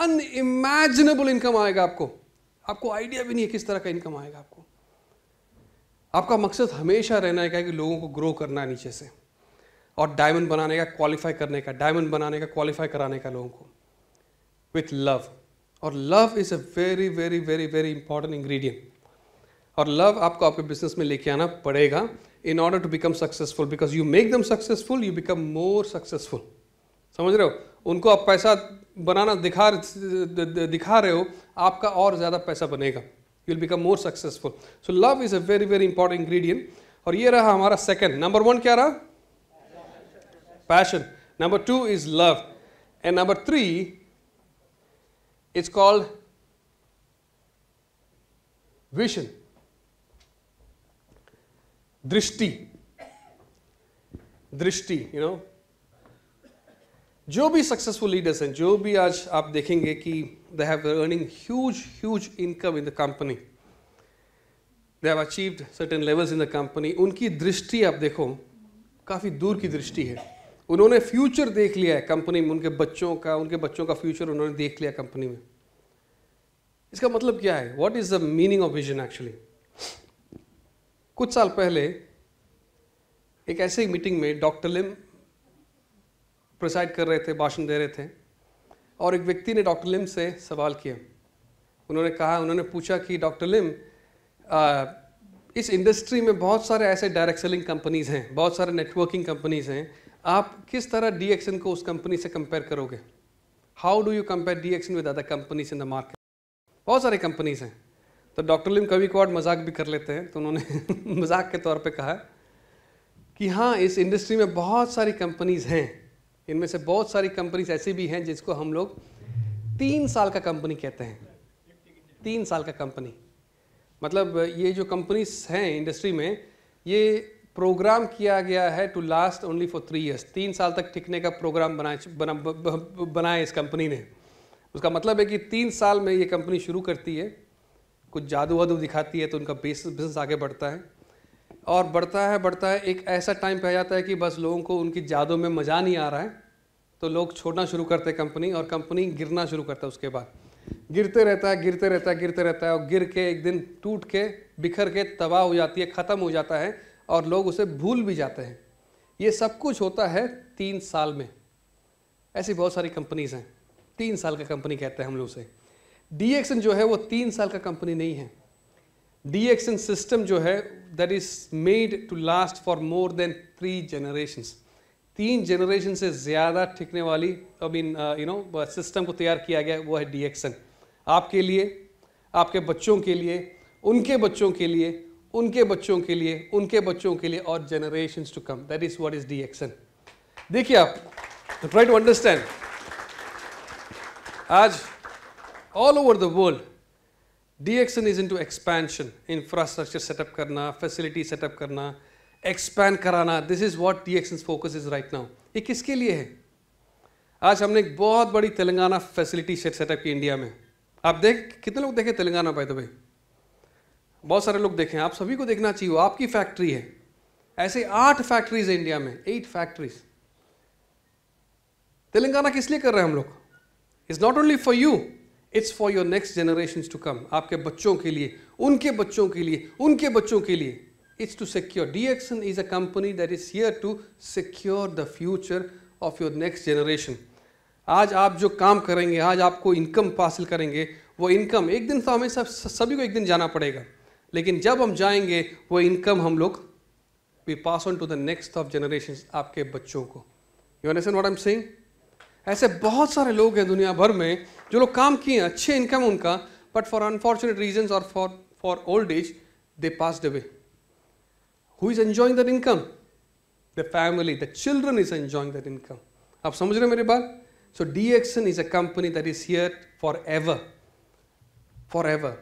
अनइमेजिनेबल इनकम आएगा आपको आपको आइडिया भी नहीं है किस तरह का इनकम आएगा आपको आपका मकसद हमेशा रहना है क्या कि लोगों को ग्रो करना है नीचे से और डायमंड बनाने का क्वालिफाई करने का डायमंड बनाने का क्वालिफाई कराने का लोगों को विथ लव और love is a very very very very important ingredient और लव आपको आपके बिजनेस में लेके आना पड़ेगा in order to become successful because you make them successful you become more successful समझ रहे हो उनको आप पैसा बनाना दिखा दिखा रहे हो आपका और ज़्यादा पैसा बनेगा you will become more successful so love is a very very important ingredient और ये रहा हमारा सेकंड नंबर वन क्या रहा passion. Number two is love. And number three, it's called vision, drishti, drishti, you know. जो भी successful leaders हैं जो भी आज आप देखेंगे कि they have earning huge huge income in the company they have achieved certain levels in the company उनकी दृष्टि आप देखो काफ़ी दूर की दृष्टि है उन्होंने फ्यूचर देख लिया है कंपनी में उनके बच्चों का उनके बच्चों का फ्यूचर उन्होंने देख लिया कंपनी में इसका मतलब क्या है what is the meaning of vision actually कुछ साल पहले एक ऐसे ही मीटिंग में डॉक्टर लिम प्रसाइड कर रहे थे भाषण दे रहे थे और एक व्यक्ति ने डॉक्टर लिम से सवाल किया उन्होंने कहा उन्होंने पूछा कि डॉक्टर लिम आ, इस इंडस्ट्री में बहुत सारे ऐसे डायरेक्ट सेलिंग कंपनीज़ हैं बहुत सारे नेटवर्किंग कंपनीज़ हैं आप किस तरह डी एक्सन को उस कंपनी से कंपेयर करोगे how do you compare DXN with other companies in the market बहुत सारे कंपनीज हैं तो डॉक्टर लिम कभी कॉड मजाक भी कर लेते हैं तो उन्होंने मजाक के तौर पे कहा कि हाँ इस इंडस्ट्री में बहुत सारी कंपनीज हैं इनमें से बहुत सारी कंपनीज ऐसी भी हैं जिसको हम लोग तीन साल का कंपनी कहते हैं तीन साल का कंपनी मतलब ये जो कंपनीज हैं इंडस्ट्री में ये प्रोग्राम किया गया है to last only for three years तीन साल तक टिकने का प्रोग्राम बनाए बना, बनाए इस कंपनी ने उसका मतलब है कि तीन साल में ये कंपनी शुरू करती है कुछ जादू वादू दिखाती है तो उनका बिजनेस आगे बढ़ता है और बढ़ता है बढ़ता है एक ऐसा टाइम पे आ जाता है कि बस लोगों को उनकी जादू में मज़ा नहीं आ रहा है तो लोग छोड़ना शुरू करते हैं कंपनी और कंपनी गिरना शुरू करता है उसके बाद गिरते रहता है गिरते रहता है गिरते रहता है और गिर के एक दिन टूट के बिखर के तबाह हो जाती है ख़त्म हो जाता है और लोग उसे भूल भी जाते हैं ये सब कुछ होता है तीन साल में ऐसी बहुत सारी कंपनीज हैं तीन साल का कंपनी कहते हैं हम लोग उसे डी एक्सन जो है वो तीन साल का कंपनी नहीं है डी एक्सन सिस्टम जो है that is made to last for more than three generations तीन जनरेशन से ज़्यादा ठिकने वाली I mean you know system को तैयार किया गया वो है डी एक्सन आपके लिए आपके बच्चों के लिए उनके बच्चों के लिए उनके बच्चों के लिए उनके बच्चों के लिए और generation to come that is what is DXN देखिए आप ट्राई टू अंडरस्टैंड आज all over the world DXN is into expansion infrastructure setup करना फैसिलिटी सेटअप करना एक्सपैंड कराना this is what DXN focus is right now ये किसके लिए है आज हमने एक बहुत बड़ी तेलंगाना फैसिलिटी सेटअप की इंडिया में आप देख कितने लोग देखे तेलंगाना पाए तो भाई बहुत सारे लोग देखें आप सभी को देखना चाहिए आपकी फैक्ट्री है ऐसे आठ फैक्ट्रीज है इंडिया में एट फैक्ट्रीज तेलंगाना किस लिए कर रहे हैं हम लोग it's not only for you it's for your next generation to come आपके बच्चों के लिए उनके बच्चों के लिए उनके बच्चों के लिए it's to secure DXN is a company that is here to secure the future of your next generation आज आप जो काम करेंगे आज आपको इनकम हासिल करेंगे वो इनकम एक दिन तो हमें सब सभी को एक दिन जाना पड़ेगा लेकिन जब हम जाएंगे वो इनकम हम लोग we pass on to the next of generation आपके बच्चों को you see and what am saying ऐसे बहुत सारे लोग हैं दुनिया भर में जो लोग काम किए हैं अच्छे इनकम उनका बट फॉर अनफॉर्चुनेट रीजन और for for old age they pass away who is enjoying that income the family the children is enjoying that income आप समझ रहे मेरी बात so DXN is a company that is here forever forever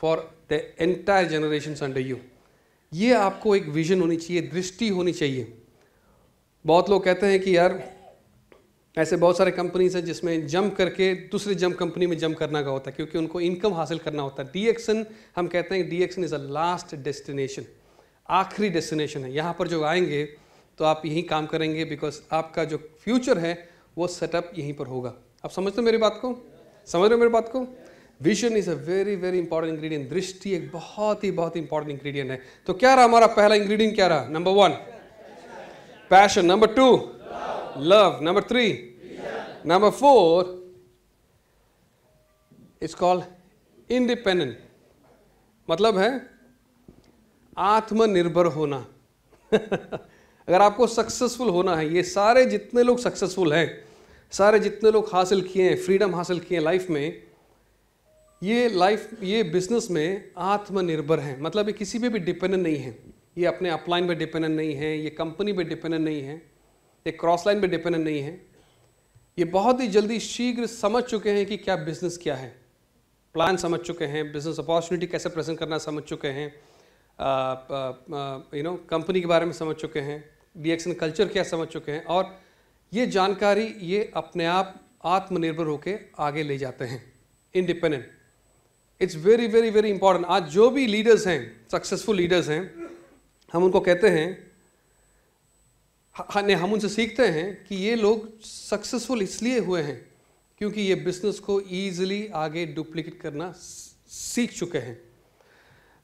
for the entire generation under you ये आपको एक vision होनी चाहिए दृष्टि होनी चाहिए बहुत लोग कहते हैं कि यार ऐसे बहुत सारे कंपनीज हैं जिसमें जंप करके दूसरे जंप कंपनी में जंप करना का होता है क्योंकि उनको इनकम हासिल करना होता है डीएक्सन हम कहते हैं DXN is a last destination आखिरी डेस्टिनेशन है यहाँ पर जो आएंगे तो आप यहीं काम करेंगे बिकॉज आपका जो फ्यूचर है वो सेटअप यहीं पर होगा आप समझते हो मेरी बात को समझ रहे हो मेरी बात को vision is a very very important ingredient दृष्टि एक बहुत ही बहुत इंपॉर्टेंट इंग्रेडिएंट है तो क्या रहा हमारा पहला इंग्रेडिएंट क्या रहा number one passion number two love number three number four it's called independent मतलब है आत्मनिर्भर होना अगर आपको सक्सेसफुल होना है ये सारे जितने लोग सक्सेसफुल हैं सारे जितने लोग हासिल किए हैं फ्रीडम हासिल किए हैं लाइफ में ये लाइफ ये बिजनेस में आत्मनिर्भर हैं मतलब ये किसी पे भी डिपेंडेंट नहीं है ये अपने अपलाइन पे डिपेंडेंट नहीं है ये कंपनी पे डिपेंडेंट नहीं है ये क्रॉस लाइन पे डिपेंडेंट नहीं है ये बहुत ही जल्दी शीघ्र समझ चुके हैं कि क्या बिजनेस क्या है प्लान समझ चुके हैं बिजनेस अपॉर्चुनिटी कैसे प्रेजेंट करना समझ चुके हैं यू नो कंपनी के बारे में समझ चुके हैं रिएक्शन कल्चर क्या समझ चुके हैं और ये जानकारी ये अपने आप आत्मनिर्भर होकर आगे ले जाते हैं independent it's very very very important आज जो भी लीडर्स हैं सक्सेसफुल लीडर्स हैं हम उनको कहते हैं हाँ हम उनसे सीखते हैं कि ये लोग सक्सेसफुल इसलिए हुए हैं क्योंकि ये बिजनेस को ईजिली आगे डुप्लीकेट करना सीख चुके हैं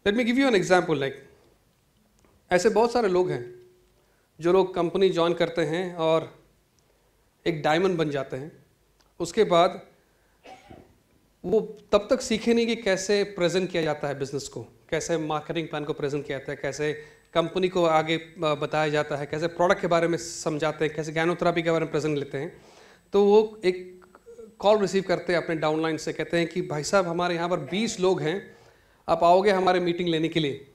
let me give you an example like ऐसे बहुत सारे लोग हैं जो लोग कंपनी ज्वाइन करते हैं और एक डायमंड बन जाते हैं उसके बाद वो तब तक सीखे नहीं कि कैसे प्रेजेंट किया जाता है बिजनेस को कैसे मार्केटिंग प्लान को प्रेजेंट किया जाता है कैसे कंपनी को आगे बताया जाता है कैसे प्रोडक्ट के बारे में समझाते हैं कैसे ज्ञानोथेरापी के बारे में प्रेजेंट लेते हैं तो वो एक कॉल रिसीव करते हैं अपने डाउनलाइन से कहते हैं कि भाई साहब हमारे यहाँ पर 20 लोग हैं आप आओगे हमारे मीटिंग लेने के लिए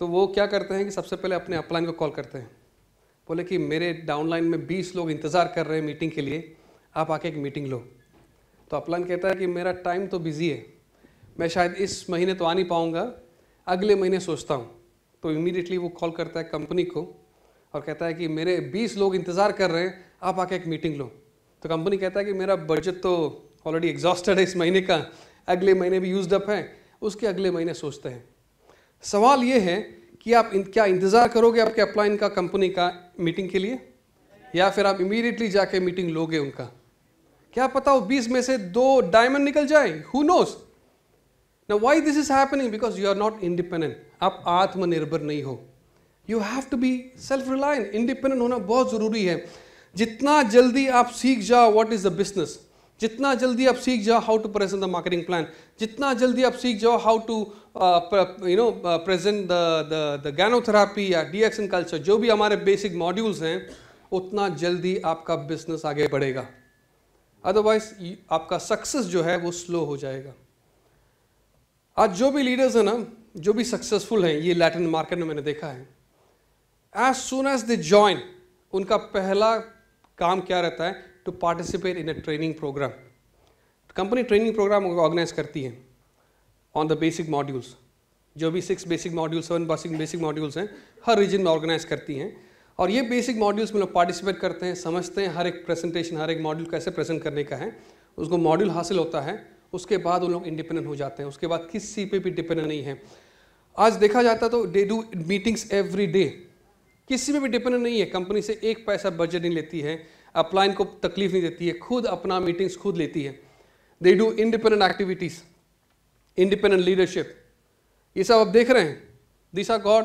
तो वो क्या करते हैं कि सबसे पहले अपने अपलाइन को कॉल करते हैं बोले कि मेरे डाउनलाइन में 20 लोग इंतज़ार कर रहे हैं मीटिंग के लिए आप आके एक मीटिंग लो तो अपलान कहता है कि मेरा टाइम तो बिज़ी है मैं शायद इस महीने तो आ नहीं पाऊँगा अगले महीने सोचता हूँ तो इमीडिएटली वो कॉल करता है कंपनी को और कहता है कि मेरे 20 लोग इंतज़ार कर रहे हैं आप आके एक मीटिंग लो तो कंपनी कहता है कि मेरा बजट तो ऑलरेडी एग्जॉस्टेड है इस महीने का अगले महीने भी यूज अप है उसके अगले महीने सोचते हैं सवाल ये है कि आप इन, क्या इंतज़ार करोगे आपके अपलाइन का कंपनी का मीटिंग के लिए या फिर आप इमीडिएटली जाके मीटिंग लोगे उनका क्या पता वो बीस में से दो डायमंड निकल जाए हु नोस ना why this is happening because you are not independent आप आत्मनिर्भर नहीं हो you have to be self reliant independent होना बहुत ज़रूरी है जितना जल्दी आप सीख जाओ वॉट इज़ द बिजनेस जितना जल्दी आप सीख जाओ how to present the marketing plan जितना जल्दी आप सीख जाओ how to you know present the the ganotherapy या डी एक्शन कल्चर जो भी हमारे बेसिक मॉड्यूल्स हैं उतना जल्दी आपका बिजनेस आगे बढ़ेगा अदरवाइज आपका सक्सेस जो है वो स्लो हो जाएगा आज जो भी लीडर्स हैं ना जो भी सक्सेसफुल हैं ये लैटिन मार्केट में मैंने देखा है as soon as they join उनका पहला काम क्या रहता है to participate in a training program company training program organize करती है ऑन द बेसिक मॉड्यूल्स जो भी six basic modules seven basic basic modules हैं हर रीजन में ऑर्गेनाइज करती हैं और ये बेसिक मॉड्यूल्स में लोग पार्टिसिपेट करते हैं समझते हैं हर एक प्रेजेंटेशन हर एक मॉड्यूल कैसे प्रेजेंट करने का है उसको मॉड्यूल हासिल होता है उसके बाद वो लोग इंडिपेंडेंट हो जाते हैं उसके बाद किसी पे भी डिपेंडेंट नहीं है आज देखा जाता तो they do meetings every day किसी पे भी डिपेंडेंट नहीं है कंपनी से एक पैसा बजट नहीं लेती है अपलाइन को तकलीफ नहीं देती है खुद अपना मीटिंग्स खुद लेती है they do independent activities independent leadership ये सब आप देख रहे हैं this are god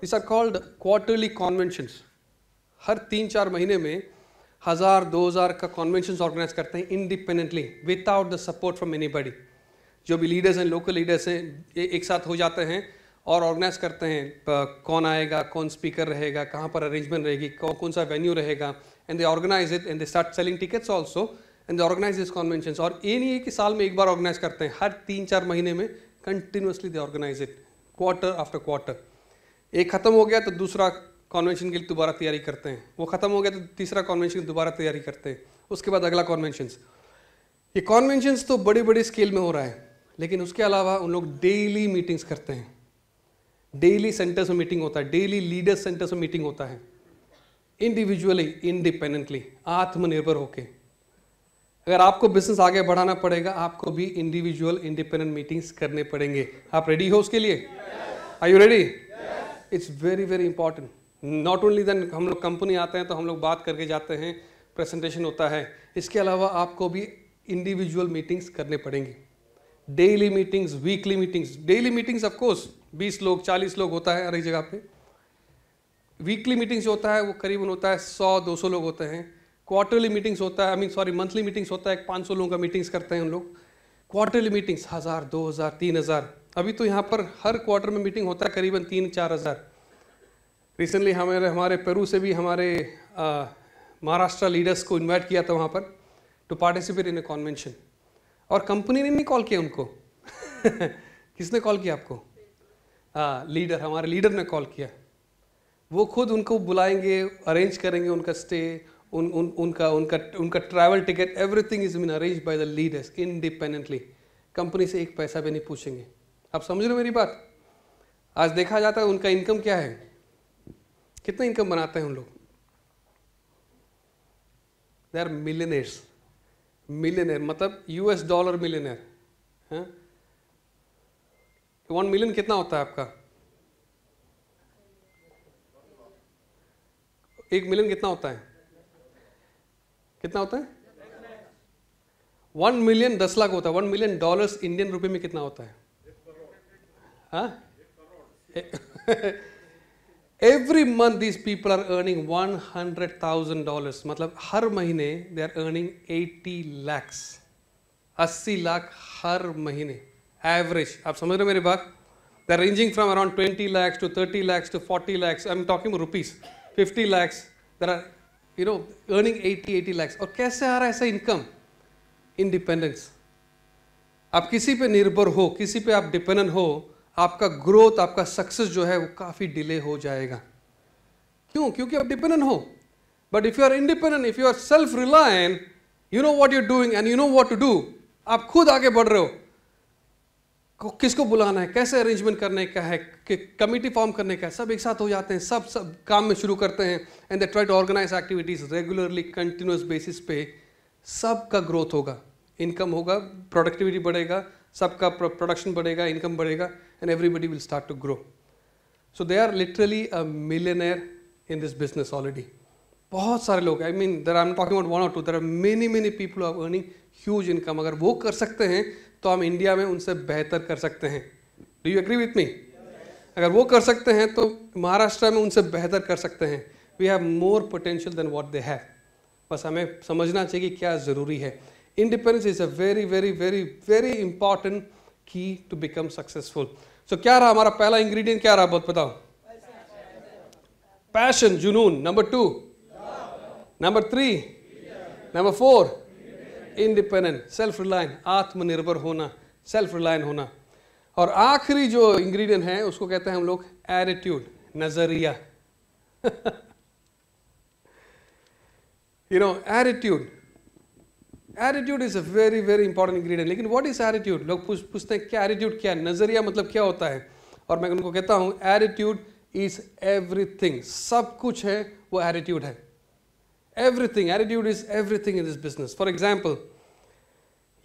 this are called quarterly conventions हर तीन चार महीने में हज़ार दो हज़ार का कॉन्वेंशन ऑर्गेनाइज करते हैं independently without the support from anybody जो भी लीडर्स हैं लोकल लीडर्स हैं एक साथ हो जाते हैं और ऑर्गेनाइज करते हैं कौन आएगा कौन स्पीकर रहेगा कहाँ पर अरेंजमेंट रहेगी कौन कौन सा वेन्यू रहेगा and they organize it and they start selling tickets also and they organize this convention और ये नहीं है कि साल में एक बार ऑर्गेनाइज करते हैं हर तीन चार महीने में continuously they organize it quarter after quarter एक ख़त्म हो गया तो दूसरा कॉन्वेंशन के लिए दोबारा तैयारी करते हैं वो ख़त्म हो गया तो तीसरा कॉन्वेंशन दोबारा तैयारी करते हैं उसके बाद अगला कॉन्वेंशन ये कॉन्वेंशंस तो बड़े बड़े स्केल में हो रहा है लेकिन उसके अलावा उन लोग डेली मीटिंग्स करते हैं डेली सेंटर्स में मीटिंग होता है डेली लीडर्स सेंटर्स में मीटिंग होता है इंडिविजुअली इंडिपेंडेंटली आत्मनिर्भर होके अगर आपको बिजनेस आगे बढ़ाना पड़ेगा आपको भी इंडिविजुअल इंडिपेंडेंट मीटिंग्स करने पड़ेंगे आप रेडी हो उसके लिए I you ready it's very very important not only then हम लोग कंपनी आते हैं तो हम लोग बात करके जाते हैं प्रेजेंटेशन होता है इसके अलावा आपको भी इंडिविजुअल मीटिंग्स करने पड़ेंगे daily meetings weekly meetings daily meetings of course बीस लोग चालीस लोग होता है हर एक जगह पे वीकली मीटिंग्स जो होता है वो करीबन होता है सौ दो सौ लोग होते हैं क्वार्टरली मीटिंग्स होता है I mean sorry monthly meetings होता है पाँच सौ लोगों का मीटिंग्स करते हैं हम लोग क्वार्टरली मीटिंग्स हज़ार दो हज़ार तीन हज़ार अभी तो यहाँ पर हर क्वार्टर में मीटिंग होता है करीबन तीन चार हज़ार रिसेंटली हमारे हमारे पेरू से भी हमारे महाराष्ट्र लीडर्स को इनवाइट किया था वहाँ पर to participate in a convention और कंपनी ने नहीं कॉल किया उनको किसने कॉल किया आपको हाँ लीडर हमारे लीडर ने कॉल किया वो खुद उनको बुलाएंगे अरेंज करेंगे उनका स्टे उन, उन उनका उनका उनका travel ticket everything is been arrange by the leaders independently company से एक पैसा भी नहीं पूछेंगे आप समझ रहे हो मेरी बात आज देखा जाता है उनका इनकम क्या है कितना इनकम बनाते हैं उन लोग दे आर मिलियनर्स मिलियनर मतलब यूएस डॉलर मिलियनर हैं वन मिलियन कितना होता है आपका एक मिलियन कितना होता है कितना होता है वन मिलियन दस लाख होता है वन मिलियन डॉलर्स इंडियन रुपए में कितना होता है हाँ every month these people are earning $100,000 matlab har mahine they are earning 80 lakhs 80 lakh har mahine average aap samajh rahe ho they are ranging from around 20 lakhs to 30 lakhs to 40 lakhs i'm talking rupees 50 lakhs there are you know earning 80 80 lakhs aur kaise aa raha hai income independence आप किसी पे निर्भर हो किसी पे आप dependent हो आपका ग्रोथ आपका सक्सेस जो है वो काफ़ी डिले हो जाएगा क्यों क्योंकि आप डिपेंडेंट हो but if you are independent if you are self reliant you know what you doing and you know what to do आप खुद आगे बढ़ रहे हो को किसको बुलाना है कैसे अरेंजमेंट करने का है कि कमिटी फॉर्म करने का है सब एक साथ हो जाते हैं सब सब काम में शुरू करते हैं and they try to organize activities regularly continuous basis पे सबका ग्रोथ होगा इनकम होगा प्रोडक्टिविटी बढ़ेगा सबका प्रोडक्शन बढ़ेगा इनकम बढ़ेगा and everybody will start to grow. So they are literally a millionaire in this business already. बहुत सारे लोग I mean there I am talking about one or two there are many many people are earning huge income अगर वो कर सकते हैं तो हम इंडिया में उनसे बेहतर कर सकते हैं do you agree with me अगर वो कर सकते हैं तो महाराष्ट्र में उनसे बेहतर कर सकते हैं we have more potential than what they have बस हमें समझना चाहिए कि क्या ज़रूरी है independence is a very very very very important key to become successful so क्या रहा हमारा पहला इंग्रेडिएंट क्या रहा बहुत बताओ पैशन जुनून number two number three number four independent self reliance आत्मनिर्भर होना सेल्फ रिलायन होना और आखिरी जो इंग्रेडिएंट है उसको कहते हैं हम लोग एटीट्यूड नजरिया you know attitude attitude is a very very important ingredient लेकिन वॉट इज एटीट्यूड लोग पूछते हैं क्या एटीट्यूड क्या है नजरिया मतलब क्या होता है और मैं उनको कहता हूं एटीट्यूड इज एवरीथिंग सब कुछ है वो एटीट्यूड है everything attitude is everything in this business for example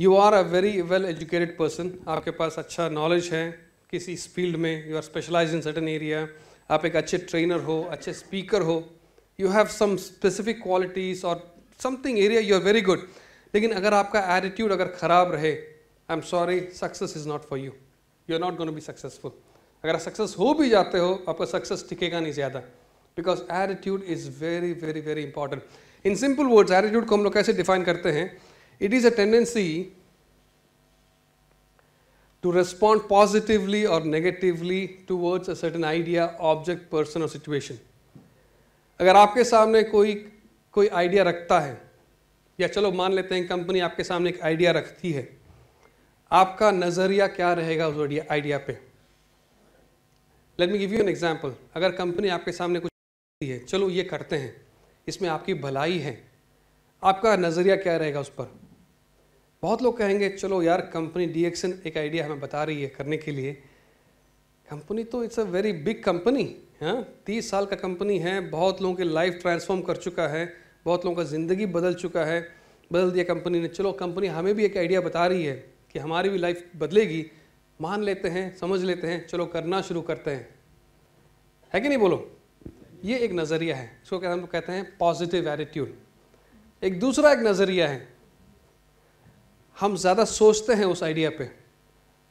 you are a very well educated person आपके पास अच्छा नॉलेज है किसी फील्ड में you are specialize in certain area आप एक अच्छे ट्रेनर हो अच्छे स्पीकर हो you have some specific qualities or something area you are very good लेकिन अगर आपका एटीट्यूड अगर ख़राब रहे I am sorry success is not for you you are not gonna be successful अगर आप सक्सेस हो भी जाते हो आपका सक्सेस टिकेगा नहीं ज़्यादा because attitude is very very very important in simple words attitude को हम लोग कैसे डिफाइन करते हैं it is a tendency to respond positively or negatively towards a certain idea, object, person or situation. अगर आपके सामने कोई कोई आइडिया रखता है या चलो मान लेते हैं कंपनी आपके सामने एक आइडिया रखती है आपका नज़रिया क्या रहेगा उस आइडिया पे let me give you an example अगर कंपनी आपके सामने कुछ है चलो ये करते हैं इसमें आपकी भलाई है आपका नज़रिया क्या रहेगा उस पर बहुत लोग कहेंगे चलो यार कंपनी डी एक आइडिया हमें बता रही है करने के लिए कंपनी तो it's a very big company हाँ तीस साल का कंपनी है बहुत लोगों की लाइफ ट्रांसफॉर्म कर चुका है बहुत लोगों का ज़िंदगी बदल चुका है बदल दिया कंपनी ने चलो कंपनी हमें भी एक आइडिया बता रही है कि हमारी भी लाइफ बदलेगी मान लेते हैं समझ लेते हैं चलो करना शुरू करते हैं है कि नहीं बोलो ये एक नज़रिया है इसको हम लोग कहते हैं पॉजिटिव एटीट्यूड एक दूसरा एक नज़रिया है हम ज़्यादा सोचते हैं उस आइडिया पे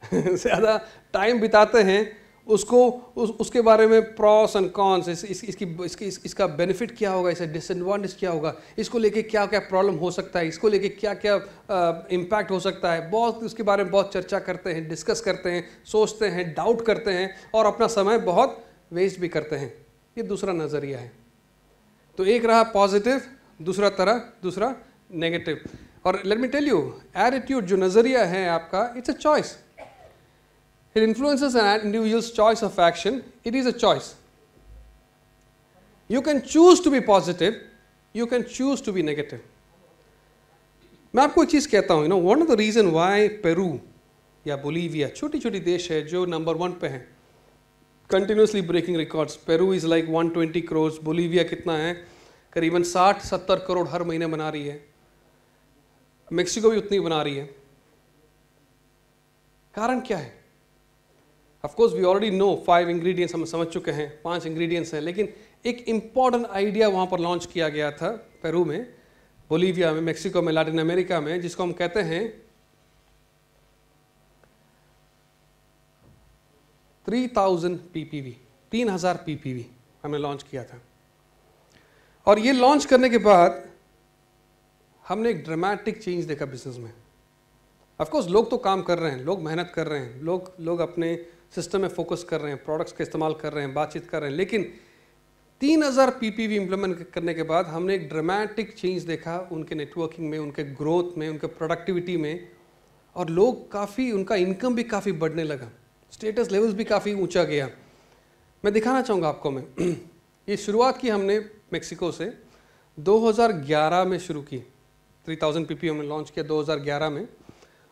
ज़्यादा टाइम बिताते हैं उसको उस, उसके बारे में प्रॉस एंड कॉन्स इस, इस, इसकी इसकी इस, इसका बेनिफिट क्या होगा इसका डिसएडवांटेज क्या होगा इसको लेके क्या क्या प्रॉब्लम हो सकता है इसको लेके क्या क्या इम्पैक्ट हो सकता है बहुत उसके बारे में बहुत चर्चा करते हैं डिस्कस करते हैं सोचते हैं डाउट करते हैं और अपना समय बहुत वेस्ट भी करते हैं ये दूसरा नज़रिया है तो एक रहा पॉजिटिव दूसरा तरह दूसरा नेगेटिव और let me tell you attitude जो नज़रिया है आपका it's a choice It influences an individual's choice of action. It is a choice. You can choose to be positive. You can choose to be negative. मैं आपको एक चीज़ कहता हूँ you know one of the reason why Peru या Bolivia छोटी छोटी देश है जो नंबर वन पे हैं continuously breaking records Peru is like one twenty crore Bolivia कितना है करीबन साठ सत्तर करोड़ हर महीने बना रही है मेक्सिको भी उतनी बना रही है कारण क्या है of course we already know five ingredients हम समझ चुके हैं पांच इंग्रेडिएंट्स हैं लेकिन एक इम्पॉर्टेंट आइडिया वहाँ पर लॉन्च किया गया था पेरू में बोलीविया में मेक्सिको में लैटिन अमेरिका में जिसको हम कहते हैं थ्री थाउजेंड पीपीवी तीन हज़ार पीपीवी हमने लॉन्च किया था और ये लॉन्च करने के बाद हमने एक ड्रामेटिक चेंज देखा बिजनेस में ऑफकोर्स लोग तो काम कर रहे हैं लोग मेहनत कर रहे हैं लोग लोग अपने सिस्टम में फोकस कर रहे हैं प्रोडक्ट्स का इस्तेमाल कर रहे हैं बातचीत कर रहे हैं लेकिन तीन हज़ार पी इम्प्लीमेंट करने के बाद हमने एक ड्रामेटिक चेंज देखा उनके नेटवर्किंग में उनके ग्रोथ में उनके प्रोडक्टिविटी में और लोग काफ़ी उनका इनकम भी काफ़ी बढ़ने लगा स्टेटस लेवल्स भी काफ़ी ऊंचा गया मैं दिखाना चाहूँगा आपको मैं ये शुरुआत की हमने मेक्सिको से 2011 में शुरू की 3000 पी में लॉन्च किया 2011 में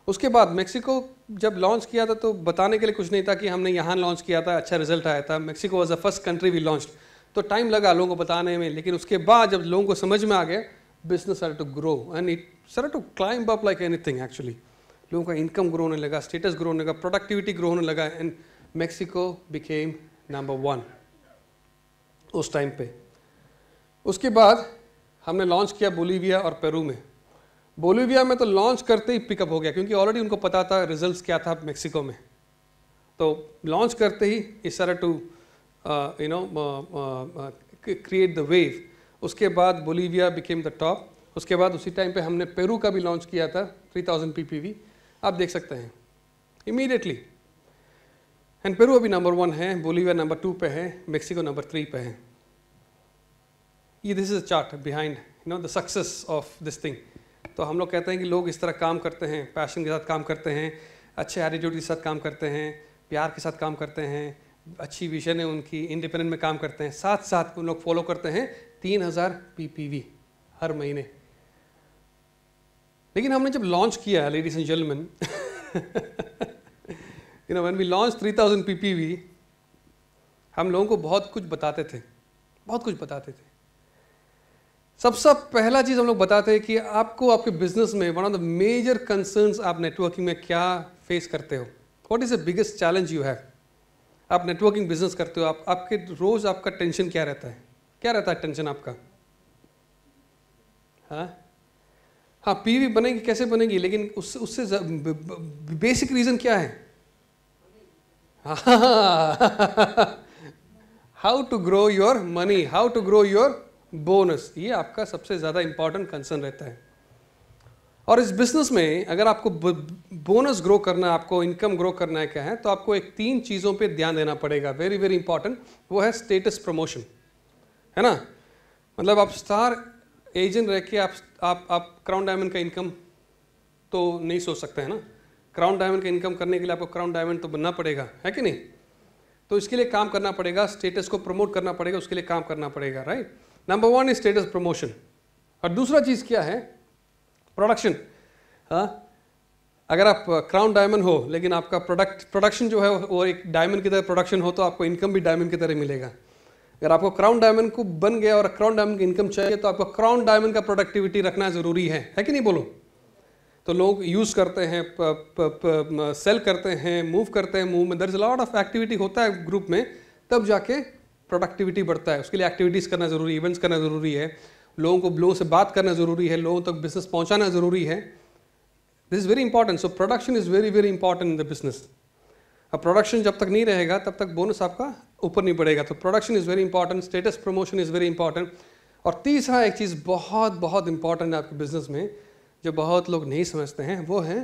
उसके बाद मेक्सिको जब लॉन्च किया था तो बताने के लिए कुछ नहीं था कि हमने यहाँ लॉन्च किया था अच्छा रिजल्ट आया था Mexico was the first country we launch तो टाइम लगा लोगों को बताने में लेकिन उसके बाद जब लोगों को समझ में आ गया business are to grow and it sir to climb up like anything actually लोगों का इनकम ग्रो होने लगा स्टेटस ग्रो होने लगा प्रोडक्टिविटी ग्रो होने लगा and Mexico became number one उस टाइम पे उसके बाद हमने लॉन्च किया बोलीविया और पेरू में बोलीविया में तो लॉन्च करते ही पिकअप हो गया क्योंकि ऑलरेडी उनको पता था रिजल्ट क्या था मेक्सिको में तो लॉन्च करते ही सारा to you know create the wave उसके बाद बोलीविया बिकेम द टॉप उसके बाद उसी टाइम पे हमने पेरू का भी लॉन्च किया था 3000 थाउजेंड पी आप देख सकते हैं इमीडिएटली एंड पेरू अभी नंबर वन है बोलीविया नंबर टू पे है मेक्सिको नंबर थ्री पे है ये this is a chart behind you know the success of this thing तो हम लोग कहते हैं कि लोग इस तरह काम करते हैं पैशन के साथ काम करते हैं अच्छे एटीट्यूड के साथ काम करते हैं प्यार के साथ काम करते हैं अच्छी विजन है उनकी इंडिपेंडेंट में काम करते हैं साथ साथ उन लोग फॉलो करते हैं तीन हज़ार पी हर महीने लेकिन हमने जब लॉन्च किया ladies and gentlemen you know when we launch three thousand हम लोगों को बहुत कुछ बताते थे बहुत कुछ बताते थे सबसे पहला चीज़ हम लोग बताते हैं कि आपको आपके बिजनेस में one of the major concerns आप नेटवर्किंग में क्या फेस करते हो what is the biggest challenge you have आप नेटवर्किंग बिजनेस करते हो आप आपके रोज़ आपका टेंशन क्या रहता है क्या रहता है टेंशन आपका हाँ हाँ पीवी बनेगी कैसे बनेगी लेकिन उससे उससे बेसिक रीज़न क्या है how to grow your money how to grow your bonus ये आपका सबसे ज़्यादा इंपॉर्टेंट कंसर्न रहता है और इस बिजनेस में अगर आपको बोनस ग्रो करना है आपको इनकम ग्रो करना है क्या है तो आपको एक तीन चीज़ों पे ध्यान देना पड़ेगा वेरी वेरी इंपॉर्टेंट वो है स्टेटस प्रमोशन है ना मतलब आप स्टार एजेंट रह के आप आप आप क्राउन डायमंड का इनकम तो नहीं सोच सकते हैं ना क्राउन डायमंड का इनकम करने के लिए आपको क्राउन डायमंड तो बनना पड़ेगा है कि नहीं तो इसके लिए काम करना पड़ेगा स्टेटस को प्रमोट करना पड़ेगा उसके लिए काम करना पड़ेगा right number one is status promotion और दूसरा चीज़ क्या है प्रोडक्शन हाँ अगर आप क्राउन uh, डायमंड हो लेकिन आपका प्रोडक्ट प्रोडक्शन जो है वो एक डायमंड की तरह प्रोडक्शन हो तो आपको इनकम भी डायमंड की तरह मिलेगा अगर आपको क्राउन डायमंड को बन गया और क्राउन डायमंड की इनकम चाहिए तो आपको क्राउन डायमंड का प्रोडक्टिविटी रखना ज़रूरी है है कि नहीं बोलो तो लोग यूज़ करते हैं प, प, प, सेल करते हैं मूव करते हैं मूव में there is lot of activity होता है ग्रुप में तब जाके प्रोडक्टिविटी बढ़ता है उसके लिए एक्टिविटीज़ करना ज़रूरी इवेंट्स करना ज़रूरी है लोगों को लोगों से बात करना ज़रूरी है लोगों तक बिजनेस पहुँचाना ज़रूरी है this is very important so production is very very important in the business अब प्रोडक्शन जब तक नहीं रहेगा तब तक बोनस आपका ऊपर नहीं बढ़ेगा तो production is very important status promotion is very important और तीसरा एक चीज़ बहुत बहुत इंपॉर्टेंट है आपके बिजनेस में जो बहुत लोग नहीं समझते हैं वो है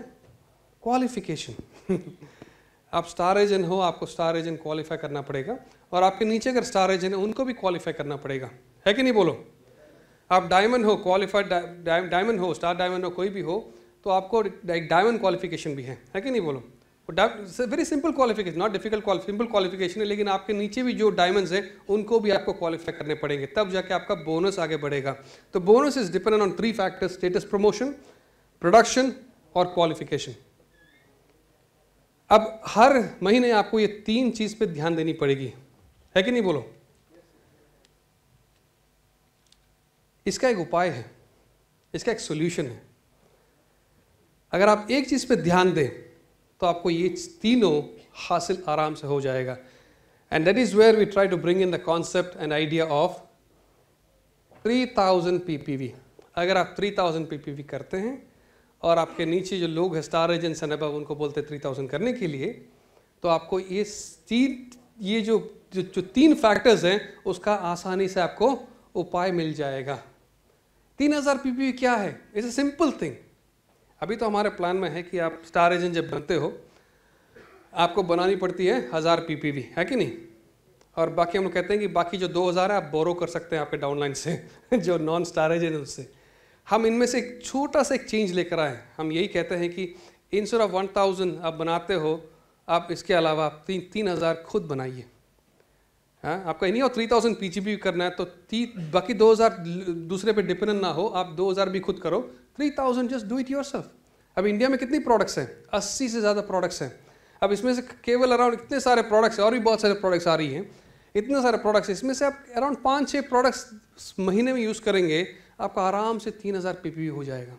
क्वालिफिकेशन आप स्टार एजेंट हो आपको स्टार एजेंट क्वालिफाई करना पड़ेगा और आपके नीचे अगर स्टार है उनको भी क्वालिफाई करना पड़ेगा है कि नहीं बोलो आप डायमंड हो क्वालिफाइड डायमंड हो स्टार डायमंड हो कोई भी हो तो आपको एक डायमंड क्वालिफिकेशन भी है है कि नहीं बोलो very simple qualification not difficult simple qualification है लेकिन आपके नीचे भी जो डायमंड्स हैं उनको भी आपको क्वालिफाई करने पड़ेंगे तब जाके आपका बोनस आगे बढ़ेगा तो bonus is dependent on three factors status promotion production और क्वालिफिकेशन अब हर महीने आपको ये तीन चीज़ पे ध्यान देनी पड़ेगी है कि नहीं बोलो इसका एक उपाय है इसका एक सोल्यूशन है अगर आप एक चीज़ पे ध्यान दें तो आपको ये तीनों हासिल आराम से हो जाएगा and that is where we try to bring in the concept and idea of 3000 PPV अगर आप 3000 पीपीवी करते हैं और आपके नीचे जो लोग हैं स्टार एजेंट सनबा उनको बोलते हैं थ्री करने के लिए तो आपको ये तीन ये जो जो, जो तीन फैक्टर्स हैं उसका आसानी से आपको उपाय मिल जाएगा तीन हज़ार पी क्या है इट्स अ सिंपल थिंग अभी तो हमारे प्लान में है कि आप स्टार एजेंट जब बनते हो आपको बनानी पड़ती है हज़ार पी है कि नहीं और बाकी हम लोग कहते हैं कि बाकी जो दो हज़ार है आप बोरो कर सकते हैं आपके डाउनलाइन से जो नॉन स्टार एजेंट उससे हम इनमें से एक छोटा सा एक चेंज लेकर आए हम यही कहते हैं कि इंस्टेड ऑफ थाउजेंड आप बनाते हो आप इसके अलावा आप तीन तीन हज़ार खुद बनाइए हाँ आपका नहीं हो three thousand P G B करना है तो ती बाकी दो हज़ार दूसरे पे डिपेंडेंट ना हो आप दो हज़ार भी खुद करो three thousand just do it yourself अब इंडिया में कितनी प्रोडक्ट्स हैं अस्सी से ज़्यादा प्रोडक्ट्स हैं अब इसमें से केवल अराउंड इतने सारे प्रोडक्ट्स और भी बहुत सारे प्रोडक्ट्स आ रही हैं इतने सारे प्रोडक्ट्स इसमें से आप अराउंड पाँच छः प्रोडक्ट्स महीने में यूज़ करेंगे आपका आराम से तीन हज़ार पी हो जाएगा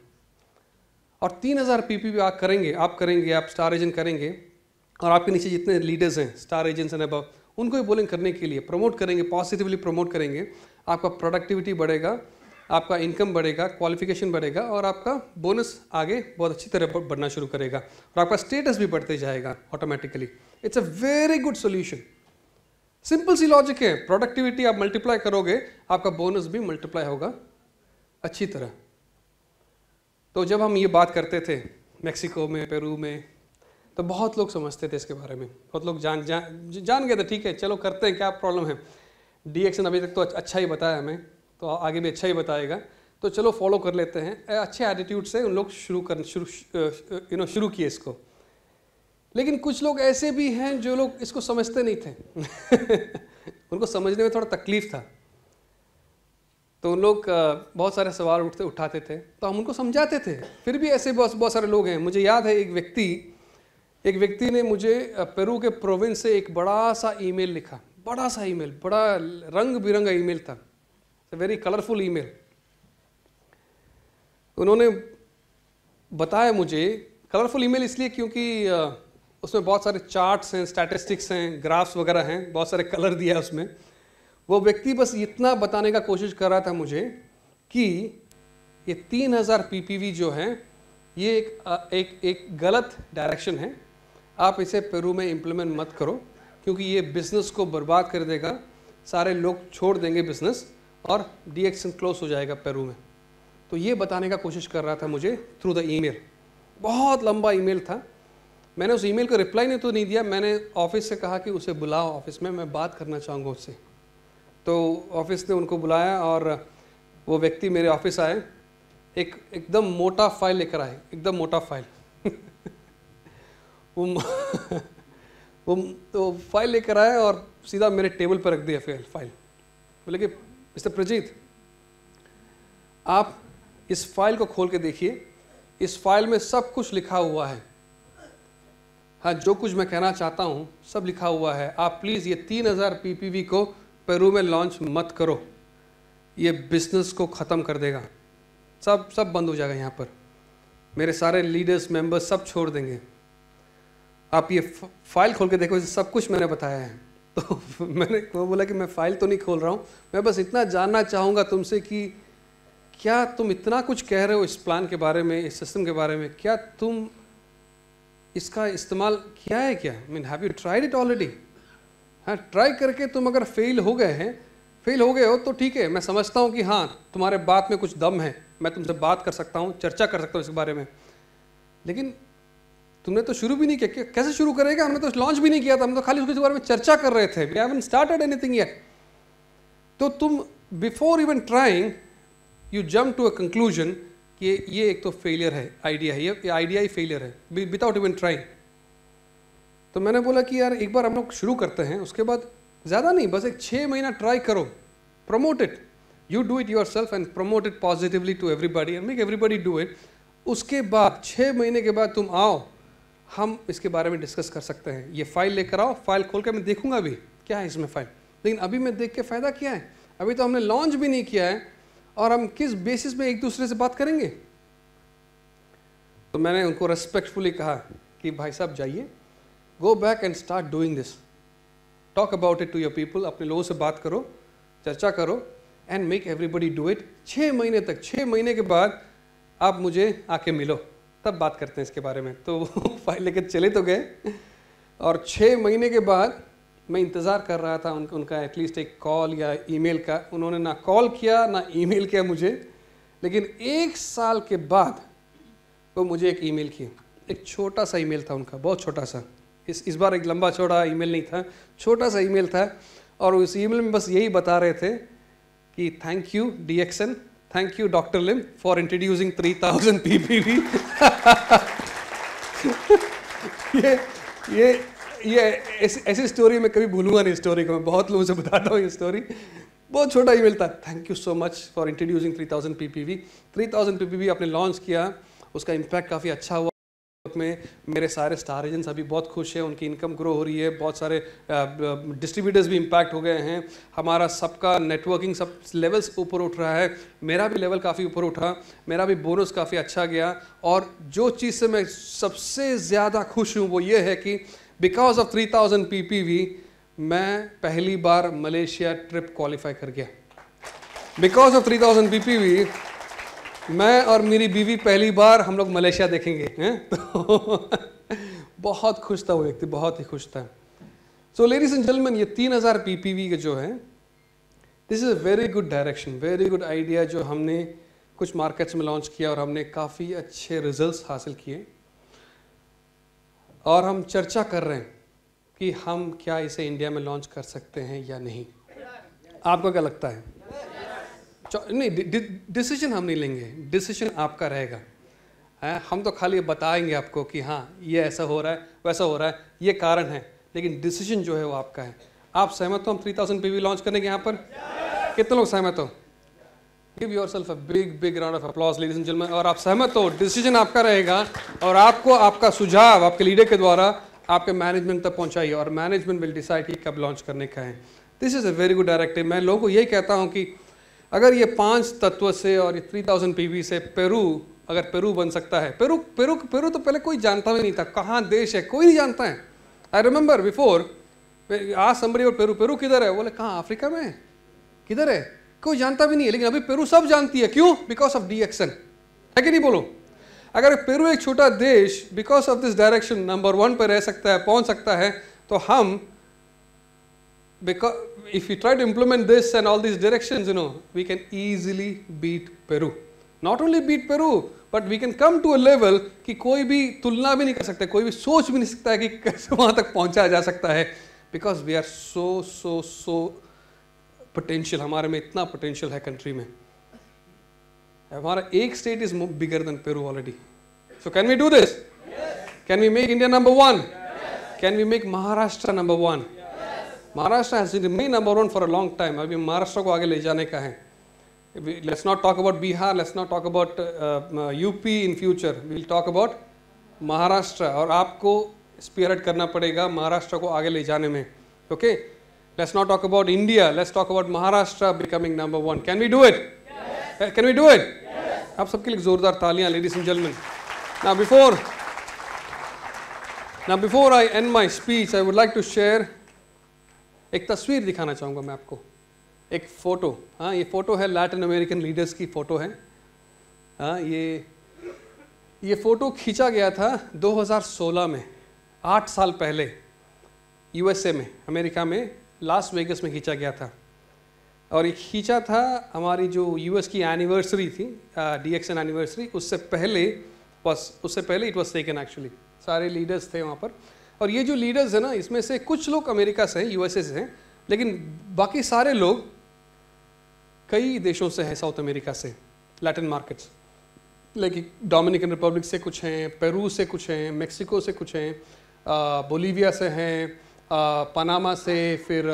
और तीन हज़ार पी आप करेंगे आप करेंगे आप स्टार एजेंट करेंगे और आपके नीचे जितने लीडर्स हैं स्टार एजेंट्स एंड अबव उनको भी बोलेंगे करने के लिए प्रमोट करेंगे पॉजिटिवली प्रमोट करेंगे आपका प्रोडक्टिविटी बढ़ेगा आपका इनकम बढ़ेगा क्वालिफिकेशन बढ़ेगा और आपका बोनस आगे बहुत अच्छी तरह बढ़ना शुरू करेगा और आपका स्टेटस भी बढ़ते जाएगा automatically it's a very good solution simple सी लॉजिक है प्रोडक्टिविटी आप मल्टीप्लाई करोगे आपका बोनस भी मल्टीप्लाई होगा अच्छी तरह तो जब हम ये बात करते थे मेक्सिको में पेरू में तो बहुत लोग समझते थे इसके बारे में बहुत लोग जान जान जान गए थे ठीक है चलो करते हैं क्या प्रॉब्लम है डी एक्शन अभी तक तो अच्छा ही बताया हमें तो आगे भी अच्छा ही बताएगा तो चलो फॉलो कर लेते हैं अच्छे एटीट्यूड से उन लोग शुरू कर शुरू यू नो शुरू किए इसको लेकिन कुछ लोग ऐसे भी हैं जो लोग इसको समझते नहीं थे उनको समझने में थोड़ा तकलीफ था तो उन लोग बहुत सारे सवाल उठते उठाते थे तो हम उनको समझाते थे फिर भी ऐसे बहुत बहुत सारे लोग हैं मुझे याद है एक व्यक्ति एक व्यक्ति ने मुझे पेरू के प्रोविंस से एक बड़ा सा ईमेल लिखा बड़ा सा ईमेल बड़ा रंग बिरंगा ईमेल था वेरी कलरफुल ईमेल उन्होंने बताया मुझे कलरफुल ईमेल इसलिए क्योंकि उसमें बहुत सारे चार्ट्स हैं स्टैटिस्टिक्स हैं ग्राफ्स वगैरह हैं बहुत सारे कलर दिया है उसमें वो व्यक्ति बस इतना बताने का कोशिश कर रहा था मुझे कि ये 3000 पीपीवी जो है ये एक एक एक गलत डायरेक्शन है आप इसे पेरू में इम्प्लीमेंट मत करो क्योंकि ये बिज़नेस को बर्बाद कर देगा सारे लोग छोड़ देंगे बिज़नेस और डी एक्शन क्लोज हो जाएगा पेरू में तो ये बताने का कोशिश कर रहा था मुझे थ्रू द ईमेल बहुत लंबा ईमेल था मैंने उस ईमेल को रिप्लाई नहीं तो नहीं दिया मैंने ऑफिस से कहा कि उसे बुलाओ ऑफिस में मैं बात करना चाहूँगा उससे तो ऑफिस ने उनको बुलाया और वो व्यक्ति मेरे ऑफिस आए एक एकदम मोटा फाइल लेकर आए एकदम मोटा फाइल वो वो तो फाइल लेकर आए और सीधा मेरे टेबल पर रख दिया फेल फाइल बोले कि मिस्टर प्रजीत आप इस फाइल को खोल के देखिए इस फाइल में सब कुछ लिखा हुआ है हाँ जो कुछ मैं कहना चाहता हूँ सब लिखा हुआ है आप प्लीज़ ये तीन हज़ार पी को पेरू में लॉन्च मत करो ये बिजनेस को ख़त्म कर देगा सब सब बंद हो जाएगा यहाँ पर मेरे सारे लीडर्स मेंबर्स सब छोड़ देंगे आप ये फाइल खोल के देखो इसे सब कुछ मैंने बताया है तो मैंने वो बोला कि मैं फाइल तो नहीं खोल रहा हूँ मैं बस इतना जानना चाहूँगा तुमसे कि क्या तुम इतना कुछ कह रहे हो इस प्लान के बारे में इस सिस्टम के बारे में क्या तुम इसका इस्तेमाल किया है क्या mean have you tried it already हाँ ट्राई करके तुम अगर फेल हो गए हैं फेल हो गए हो तो ठीक है मैं समझता हूँ कि हाँ तुम्हारे बात में कुछ दम है मैं तुमसे बात कर सकता हूँ चर्चा कर सकता हूँ इस बारे में लेकिन तुमने तो शुरू भी नहीं किया कैसे शुरू करेगा हमने तो लॉन्च भी नहीं किया था हम तो खाली उसके बारे में चर्चा कर रहे थे स्टार्टेड एनीथिंग येट तो तुम before even trying you jump to a conclusion कि ये एक तो फेलियर है आइडिया है ये आइडिया ही फेलियर है विदाउट इवन ट्राइंग तो मैंने बोला कि यार एक बार हम लोग शुरू करते हैं उसके बाद ज़्यादा नहीं बस एक छः महीना ट्राई करो promote it you do it yourself and promote it positively to everybody and make everybody do it उसके बाद छः महीने के बाद तुम आओ हम इसके बारे में डिस्कस कर सकते हैं ये फाइल लेकर आओ फाइल खोल कर मैं देखूंगा अभी क्या है इसमें फाइल लेकिन अभी मैं देख के फ़ायदा क्या है अभी तो हमने लॉन्च भी नहीं किया है और हम किस बेसिस में एक दूसरे से बात करेंगे तो मैंने उनको रेस्पेक्टफुली कहा कि भाई साहब जाइए go back and start doing this talk about it to your people अपने लोगों से बात करो चर्चा करो and make everybody do it छः महीने तक छः महीने के बाद आप मुझे आके मिलो तब बात करते हैं इसके बारे में तो वो फाइल लेकर चले तो गए और छः महीने के बाद मैं इंतज़ार कर रहा था उनका उनका एटलीस्ट एक कॉल या ईमेल का उन्होंने ना कॉल किया ना ईमेल किया मुझे लेकिन एक साल के बाद वो मुझे एक ईमेल किया एक छोटा सा ईमेल था उनका बहुत छोटा सा इस इस बार एक लंबा छोड़ा ईमेल नहीं था छोटा सा ईमेल था और उस ईमेल में बस यही बता रहे थे कि thank you DXN thank you doctor Lim for introducing three thousand P P ये ये ये ऐसी स्टोरी मैं कभी भूलूंगा नहीं स्टोरी को मैं बहुत लोगों से बताता हूँ ये स्टोरी बहुत छोटा ईमेल था thank you so much for introducing 3000 PPV 3000 PPV आपने लॉन्च किया उसका इम्पैक्ट काफ़ी अच्छा हुआ में मेरे सारे स्टार एजेंट्स अभी बहुत खुश हैं उनकी इनकम ग्रो हो रही है बहुत सारे डिस्ट्रीब्यूटर्स भी इम्पैक्ट हो गए हैं हमारा सबका नेटवर्किंग सब लेवल्स ऊपर उठ रहा है मेरा भी लेवल काफ़ी ऊपर उठा मेरा भी बोनस काफ़ी अच्छा गया और जो चीज़ से मैं सबसे ज़्यादा खुश हूँ वो ये है कि because of three thousand P P V मैं पहली बार मलेशिया ट्रिप क्वालिफाई कर गया because of three thousand P P V मैं और मेरी बीवी पहली बार हम लोग मलेशिया देखेंगे हैं तो बहुत खुश था वो व्यक्ति बहुत ही खुश था सो लेडीज एंड जेंटलमैन ये तीन हज़ार पी पी वी के जो है this is a very good direction very good idea जो हमने कुछ मार्केट्स में लॉन्च किया और हमने काफ़ी अच्छे रिजल्ट्स हासिल किए और हम चर्चा कर रहे हैं कि हम क्या इसे इंडिया में लॉन्च कर सकते हैं या नहीं आपको क्या लगता है नहीं डिसीजन हम नहीं लेंगे डिसीजन आपका रहेगा है हम तो खाली बताएंगे आपको कि हाँ ये ऐसा हो रहा है वैसा हो रहा है ये कारण है लेकिन डिसीजन जो है वो आपका है आप सहमत हो हम थ्री थाउजेंड पी लॉन्च करेंगे यहाँ पर yes! कितने लोग सहमत हो give yourself big big round of applause ladies and gentleman और आप सहमत हो डिसीजन आपका रहेगा और आपको आपका सुझाव आपके लीडर के द्वारा आपके मैनेजमेंट तक पहुँचाइए और मैनेजमेंट विल डिसाइड कि कब लॉन्च करने का है this is a very good directive मैं लोगों को यही कहता हूँ कि अगर ये पांच तत्व से और ये थ्री थाउजेंड पी से पेरू अगर पेरू बन सकता है पेरू पेरू पेरू तो पहले कोई जानता भी नहीं था कहाँ देश है कोई नहीं जानता है आई रिमेंबर बिफोर आज समरी और पेरू पेरू किधर है बोले कहाँ अफ्रीका में किधर है कोई जानता भी नहीं है लेकिन अभी पेरू सब जानती है क्यों बिकॉज ऑफ डी एक्शन है कि नहीं बोलो अगर पेरू एक छोटा देश because of this direction number one पर रह सकता है पहुंच सकता है तो हम because if you try to implement this and all these directions, you know, we can easily beat Peru. Not only beat Peru, but we can come to a level कि कोई भी तुलना भी नहीं कर सकता कोई भी सोच भी नहीं सकता है कि कैसे वहाँ तक पहुँचा जा सकता है because we are so so so potential हमारे में इतना पोटेंशियल है कंट्री में हमारा एक state is bigger than Peru already so can we do this can we make India number one can we make Maharashtra number one Maharashtra has remain number one for a long time अभी महाराष्ट्र को आगे ले जाने का है let's not talk about Bihar let's not talk about UP in future we'll talk about Maharashtra और आपको स्पियरट करना पड़ेगा महाराष्ट्र को आगे ले जाने में okay let's not talk about India let's talk about Maharashtra becoming number one can we do it can we do it आप सबके लिए जोरदार तालियां लेडीज एंड जेंटलमैन ना बिफोर ना before I end my speech I would like to share एक तस्वीर दिखाना चाहूँगा मैं आपको एक फ़ोटो हाँ ये फ़ोटो है लैटिन अमेरिकन लीडर्स की फ़ोटो है हाँ ये ये फ़ोटो खींचा गया था 2016 में आठ साल पहले यूएसए में अमेरिका में लास वेगस में खींचा गया था और ये खींचा था हमारी जो यूएस की एनिवर्सरी थी डी एक्स एनिवर्सरी उससे पहले बस उससे पहले इट वॉज टेकन एक्चुअली सारे लीडर्स थे वहाँ पर और ये जो लीडर्स हैं ना इसमें से कुछ लोग अमेरिका से हैं यूएसए से हैं लेकिन बाकी सारे लोग कई देशों से हैं साउथ अमेरिका से Latin markets like Dominican Republic से कुछ हैं पेरू से कुछ हैं मेक्सिको से कुछ हैं बोलीविया से हैं पनामा से फिर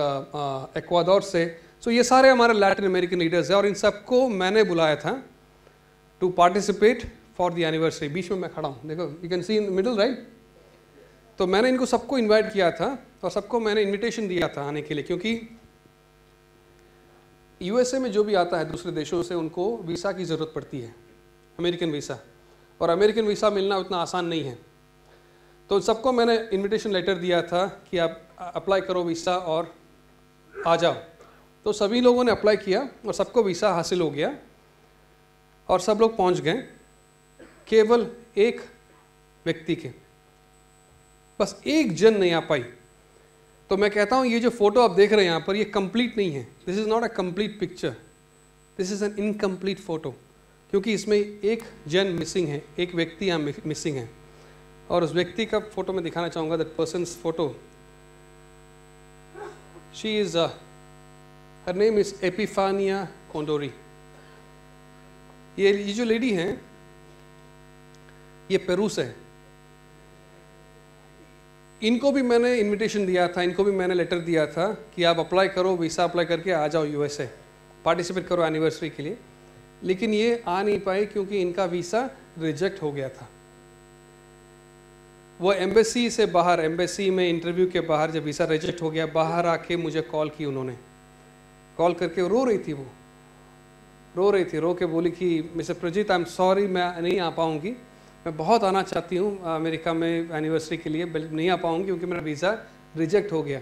एक्वाडोर से सो ये सारे हमारे लैटिन अमेरिकन लीडर्स हैं और इन सबको मैंने बुलाया था to participate for the anniversary बीच में मैं खड़ा हूँ देखो you can see in middle right तो मैंने इनको सबको इनवाइट किया था और सबको मैंने इनविटेशन दिया था आने के लिए क्योंकि यूएसए में जो भी आता है दूसरे देशों से उनको वीसा की ज़रूरत पड़ती है अमेरिकन वीसा और अमेरिकन वीसा मिलना उतना आसान नहीं है तो सबको मैंने इनविटेशन लेटर दिया था कि आप अप्लाई करो वीसा और आ जाओ तो सभी लोगों ने अप्लाई किया और सबको वीसा हासिल हो गया और सब लोग पहुंच गए केवल एक व्यक्ति के बस एक जन नहीं आ पाई तो मैं कहता हूँ ये जो फोटो आप देख रहे हैं यहाँ पर ये कंप्लीट नहीं है this is not a complete picture this is an incomplete photo क्योंकि इसमें एक जन मिसिंग है एक व्यक्ति यहाँ मिसिंग है और उस व्यक्ति का फोटो मैं दिखाना चाहूँगा that person photo she is her name is Epifania Condori ये ये जो लेडी हैं ये पेरूस है इनको भी मैंने इनविटेशन दिया था इनको भी मैंने लेटर दिया था कि आप अप्लाई करो वीसा अप्लाई करके आ जाओ यूएसए पार्टिसिपेट करो एनिवर्सरी के लिए लेकिन ये आ नहीं पाए क्योंकि इनका वीसा रिजेक्ट हो गया था वो एम्बेसी से बाहर एम्बेसी में इंटरव्यू के बाहर जब वीसा रिजेक्ट हो गया बाहर आके मुझे कॉल की उन्होंने कॉल करके रो रही थी वो रो रही थी रो के बोली कि mister Prajeet I am sorry मैं नहीं आ पाऊंगी मैं बहुत आना चाहती हूँ अमेरिका में एनिवर्सरी के लिए नहीं आ पाऊँगी क्योंकि मेरा वीज़ा रिजेक्ट हो गया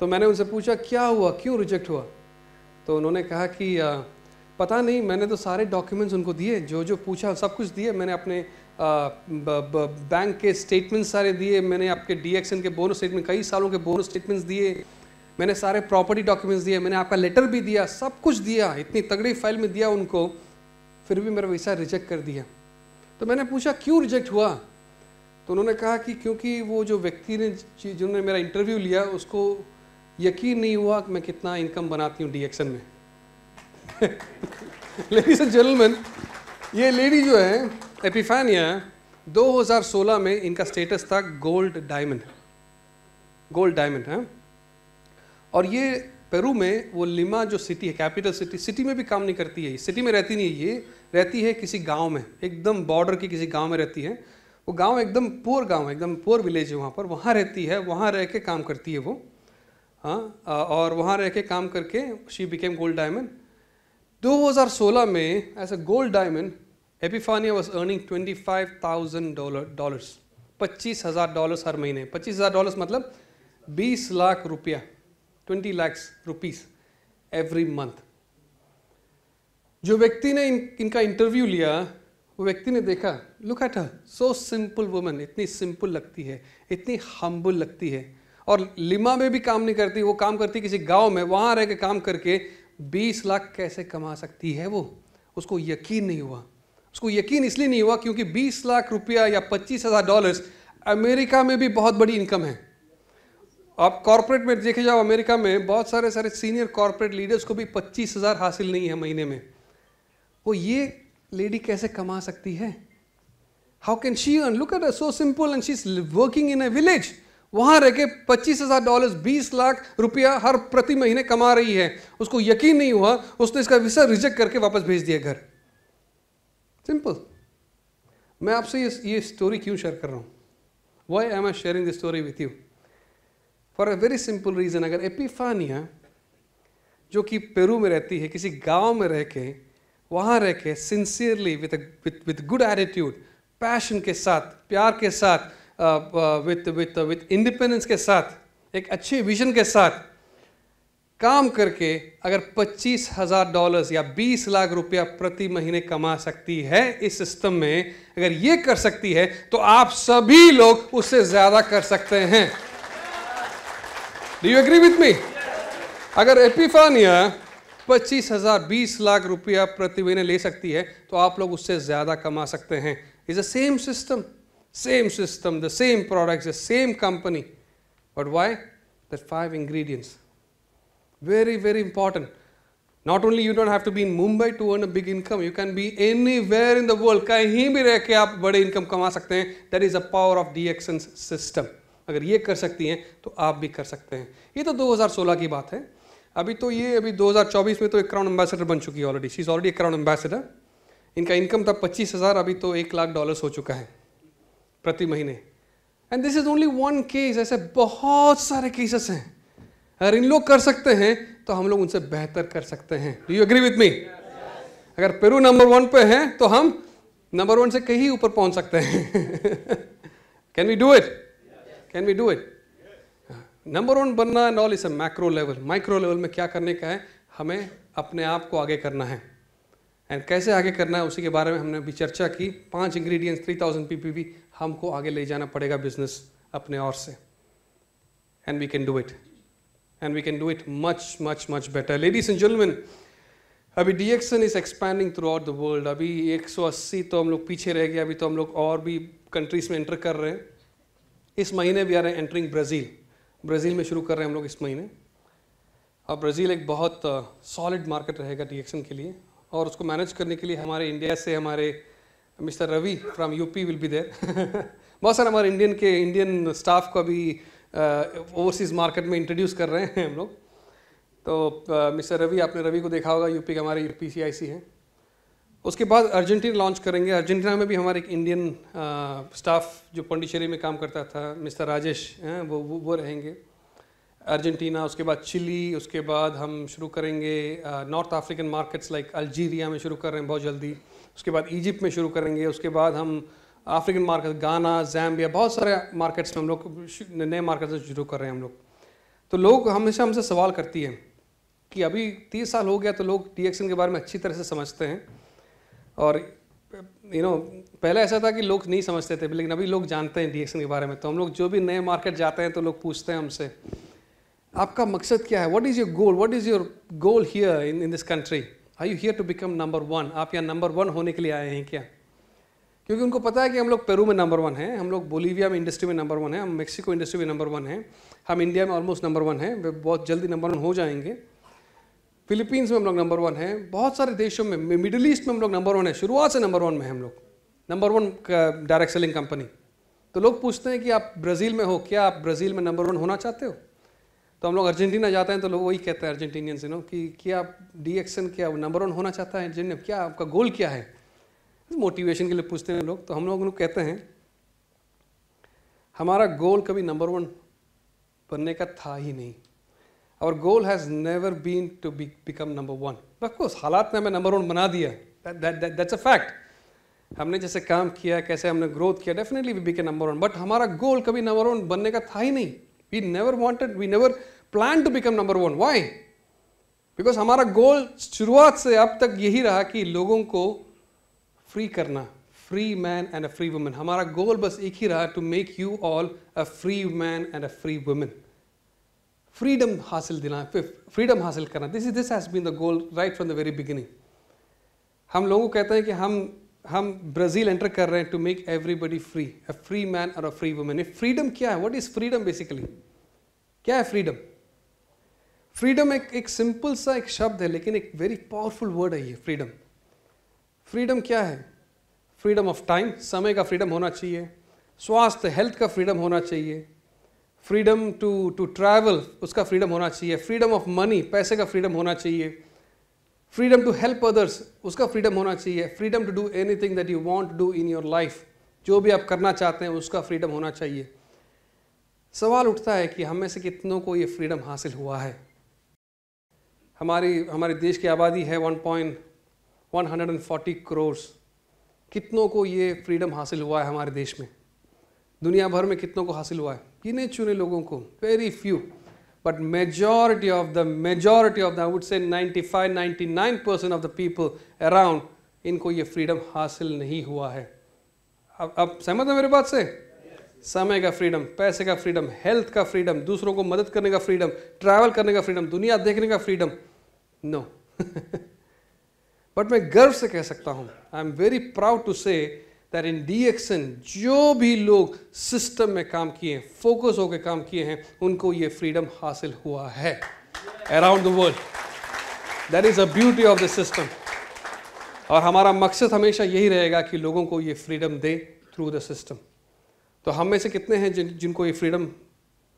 तो मैंने उनसे पूछा क्या हुआ क्यों रिजेक्ट हुआ तो उन्होंने कहा कि पता नहीं मैंने तो सारे डॉक्यूमेंट्स उनको दिए जो जो पूछा सब कुछ दिए मैंने अपने बैंक के स्टेटमेंट्स सारे दिए मैंने आपके डी के बोनस स्टेटमेंट कई सालों के बोनस स्टेटमेंट्स दिए मैंने सारे प्रॉपर्टी डॉक्यूमेंट्स दिए मैंने आपका लेटर भी दिया सब कुछ दिया इतनी तगड़ी फाइल में दिया उनको फिर भी मेरा वीज़ा रिजेक्ट कर दिया तो मैंने पूछा क्यों रिजेक्ट हुआ तो उन्होंने कहा कि क्योंकि वो जो व्यक्ति ने जिन्होंने मेरा इंटरव्यू लिया उसको यकीन नहीं हुआ कि मैं कितना इनकम बनाती हूँ डीएक्शन में लेडीज एंड जेंटलमैन ये लेडी जो है एपिफानिया 2016 में इनका स्टेटस था गोल्ड डायमंड गोल्ड डायमंड है और ये पेरू में वो लिमा जो सिटी है कैपिटल सिटी सिटी में भी काम नहीं करती है सिटी में रहती नहीं है ये रहती है किसी गांव में एकदम बॉर्डर के किसी गांव में रहती है वो गांव एकदम पुअर गांव है एकदम पुअर विलेज है वहाँ पर वहाँ रहती है वहाँ रह के काम करती है वो हाँ और वहाँ रह के काम करके शी बिकेम गोल्ड डायमंड 2016 में as a gold diamond Epifania was earning twenty five thousand dollar dollars पच्चीस हज़ार डॉलर्स हर महीने पच्चीस हज़ार डॉलर्स मतलब बीस लाख रुपया twenty lakhs rupees every month जो व्यक्ति ने इन, इनका इंटरव्यू लिया वो व्यक्ति ने देखा look at her so simple woman इतनी सिंपल लगती है इतनी हम्बुल लगती है और लिमा में भी काम नहीं करती वो काम करती किसी गांव में वहाँ रह के काम करके 20 लाख कैसे कमा सकती है वो उसको यकीन नहीं हुआ उसको यकीन इसलिए नहीं हुआ क्योंकि 20 लाख रुपया या पच्चीस हज़ार डॉलर्स अमेरिका में भी बहुत बड़ी इनकम है आप कॉरपोरेट में देखे जाओ अमेरिका में बहुत सारे सारे सीनियर कॉरपोरेट लीडर्स को भी पच्चीस हज़ार हासिल नहीं है महीने में वो ये लेडी कैसे कमा सकती है how can she earn look at so simple and she is working in a village वहां रह के पच्चीस हज़ार डॉलर बीस लाख रुपया हर प्रति महीने कमा रही है उसको यकीन नहीं हुआ उसने इसका विषय रिजेक्ट करके वापस भेज दिया घर सिंपल मैं आपसे ये ये स्टोरी क्यों शेयर कर रहा हूं why am I sharing this story with you for a very simple reason अगर एपिफानिया जो कि पेरू में रहती है किसी गांव में रह के वहाँ रह के sincerely with with good attitude passion के साथ प्यार के साथ विद विद विद इंडिपेंडेंस के साथ एक अच्छे विजन के साथ काम करके अगर पच्चीस हज़ार डॉलर या बीस लाख रुपया प्रति महीने कमा सकती है इस सिस्टम में अगर ये कर सकती है तो आप सभी लोग उससे ज़्यादा कर सकते हैं do you agree with me अगर एपिफानिया पच्चीस हज़ार बीस लाख रुपया प्रति महीने ले सकती है तो आप लोग उससे ज़्यादा कमा सकते हैं is a same system same system the same product the same company but why the five very very important not only you don't have to be in Mumbai to earn a big income you can be anywhere in the world कहीं भी रह के आप बड़े income कमा सकते हैं that is a power of DXN system अगर ये कर सकती हैं तो आप भी कर सकते हैं ये तो 2016 की बात है अभी तो ये अभी 2024 में तो एक क्राउन एम्बेसडर बन चुकी है already she is already crown ambassador इनका इनकम था पच्चीस हज़ार अभी तो एक लाख डॉलर्स हो चुका है प्रति महीने and this is only one case ऐसे बहुत सारे केसेस हैं अगर इन लोग कर सकते हैं तो हम लोग उनसे बेहतर कर सकते हैं do you agree with me अगर पेरू नंबर वन पे हैं तो हम नंबर वन से कहीं ऊपर पहुंच सकते हैं can we do it can we do it number one बनना एंड ऑल इस मैक्रो लेवल माइक्रो लेवल में क्या करने का है हमें अपने आप को आगे करना है एंड कैसे आगे करना है उसी के बारे में हमने अभी चर्चा की पांच ingredients three thousand P P हमको आगे ले जाना पड़ेगा बिजनेस अपने और से and we can do it and we can do it much much much better ladies and gentleman अभी DXN is expanding throughout the world अभी अस्सी तो हम लोग पीछे रह गए अभी तो हम लोग और भी कंट्रीज में एंटर कर रहे हैं इस महीने we are entering Brazil Brazil में शुरू कर रहे हैं हम लोग इस महीने और ब्राज़ील एक बहुत सॉलिड मार्केट रहेगा रिएक्शन के लिए और उसको मैनेज करने के लिए हमारे इंडिया से हमारे mister Ravi from UP will be there बहुत सारे हमारे इंडियन के इंडियन स्टाफ को अभी ओवरसीज़ मार्केट में इंट्रोड्यूस कर रहे हैं हम लोग तो मिस्टर रवि आपने रवि को देखा होगा यूपी के हमारे पी सी आई सी हैं उसके बाद अर्जेंटीना लॉन्च करेंगे अर्जेंटीना में भी हमारे एक इंडियन स्टाफ जो पंडिचेरी में काम करता था मिस्टर राजेश हैं वो वो वो रहेंगे अर्जेंटीना उसके बाद चिली उसके बाद हम शुरू करेंगे North African markets like Algeria में शुरू कर रहे हैं बहुत जल्दी उसके बाद इजिप्ट में शुरू करेंगे उसके बाद हम अफ्रीकन मार्केट गाना जैम्बिया बहुत सारे मार्केट्स में हम लोग नए मार्केट्स में शुरू कर रहे हैं हम लोग तो लोग हमेशा हमसे सवाल करती हैं कि अभी तीस साल हो गया तो लोग टी के बारे में अच्छी तरह से समझते हैं और यू नो पहले ऐसा था कि लोग नहीं समझते थे लेकिन अभी लोग जानते हैं डीएक्सन के बारे में तो हम लोग जो भी नए मार्केट जाते हैं तो लोग पूछते हैं हमसे आपका मकसद क्या है what is your goal what is your goal here in in this country I you here to become number one आप यहाँ नंबर वन होने के लिए आए हैं क्या क्योंकि उनको पता है कि हम लोग पेरू में नंबर वन हैं हम लोग बोलीविया में इंडस्ट्री में नंबर वन है हम मेक्सिको इंडस्ट्री में नंबर वन है हम इंडिया में ऑलमोस्ट नंबर वन है बहुत जल्दी नंबर वन हो जाएंगे फिलीपींस में हम लोग नंबर वन हैं बहुत सारे देशों में मिडिल ईस्ट में हम लोग नंबर वन है शुरुआत से नंबर वन में हम लोग number one direct selling company तो लोग पूछते हैं कि आप ब्राज़ील में हो क्या आप ब्राज़ील में नंबर वन होना चाहते हो तो हम लोग अर्जेंटीना जाते हैं तो लोग वही कहते हैं अर्जेंटीनियन से नो कि क्या आप डी एक्सन क्या नंबर वन होना चाहता है अर्जेंटीना क्या आपका गोल क्या है मोटिवेशन के लिए पूछते हैं लोग तो हम लोग कहते हैं हमारा गोल कभी नंबर वन बनने का था ही नहीं our goal has never been to be, become number one. Of course, हालात ने हमें number one बना दिया that, that, that, that's a fact. हमने जैसे काम किया कैसे हमने ग्रोथ किया definitely we became number one but हमारा गोल कभी नंबर वन बनने का था ही नहीं we never wanted we never plan to become number one why because हमारा गोल शुरुआत से अब तक यही रहा कि लोगों को फ्री करना free man and a free women हमारा गोल बस एक ही रहा to make you all a free man and a free women freedom hasil dena freedom हासिल करना this is this has been the goal right from the very beginning हम लोगों को कहते हैं कि हम हम ब्राज़ील एंटर कर रहे हैं to make everybody free a free man और अ फ्री वुमेन फ्रीडम क्या है व्हाट इज़ फ्रीडम बेसिकली क्या है फ्रीडम फ्रीडम एक एक सिंपल सा एक शब्द है लेकिन एक वेरी पावरफुल वर्ड है ये फ्रीडम फ्रीडम क्या है फ्रीडम ऑफ टाइम समय का फ्रीडम होना चाहिए स्वास्थ्य हेल्थ का फ्रीडम होना चाहिए फ्रीडम टू टू ट्रैवल उसका फ्रीडम होना चाहिए फ्रीडम ऑफ मनी पैसे का फ्रीडम होना चाहिए फ्रीडम टू हेल्प अदर्स उसका फ्रीडम होना चाहिए freedom to do anything that you want do in your life जो भी आप करना चाहते हैं उसका फ्रीडम होना चाहिए सवाल उठता है कि हम में से कितनों को ये फ्रीडम हासिल हुआ है हमारी हमारे देश की आबादी है one one point hundred and forty crores कितनों को ये फ्रीडम हासिल हुआ है हमारे देश में दुनिया भर में कितनों को हासिल हुआ है गिने चुने लोगों को very few but majority of the majority of the I would say 95 99 percent of the people around इनको ये फ्रीडम हासिल नहीं हुआ है अब अब सहमत है मेरे बात से समय का फ्रीडम पैसे का फ्रीडम हेल्थ का फ्रीडम दूसरों को मदद करने का फ्रीडम ट्रैवल करने का फ्रीडम दुनिया देखने का फ्रीडम नो बट मैं गर्व से कह सकता हूँ I am very proud to say that in DXN जो भी लोग सिस्टम में काम किए हैं फोकस होकर काम किए हैं उनको ये फ्रीडम हासिल हुआ है around the world that is a beauty of the system और हमारा मकसद हमेशा यही रहेगा कि लोगों को ये फ्रीडम दे थ्रू द सिस्टम तो हम में से कितने हैं जिन जिनको ये फ्रीडम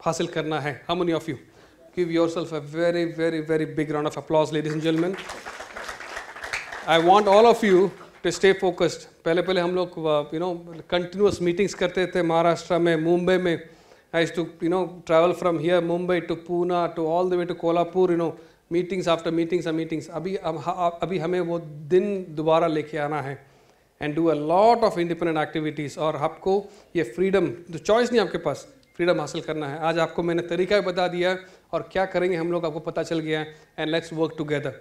हासिल करना है हम many of you yourself a very very very big round of applause ladies and gentleman I want all of you to stay focused पहले पहले हम लोग यू नो कंटिन्यूस मीटिंग्स करते थे महाराष्ट्र में मुंबई में I too you know travel from here Mumbai to Poona to all the way to Kolhapur you know meetings after meetings are meetings अभी अभी हमें वो दिन दोबारा लेके आना है and do a lot of independent activities और आपको ये फ्रीडम जो चॉइस नहीं आपके पास फ्रीडम हासिल करना है आज आपको मैंने तरीका भी बता दिया है और क्या करेंगे हम लोग आपको पता चल गया है and let's work together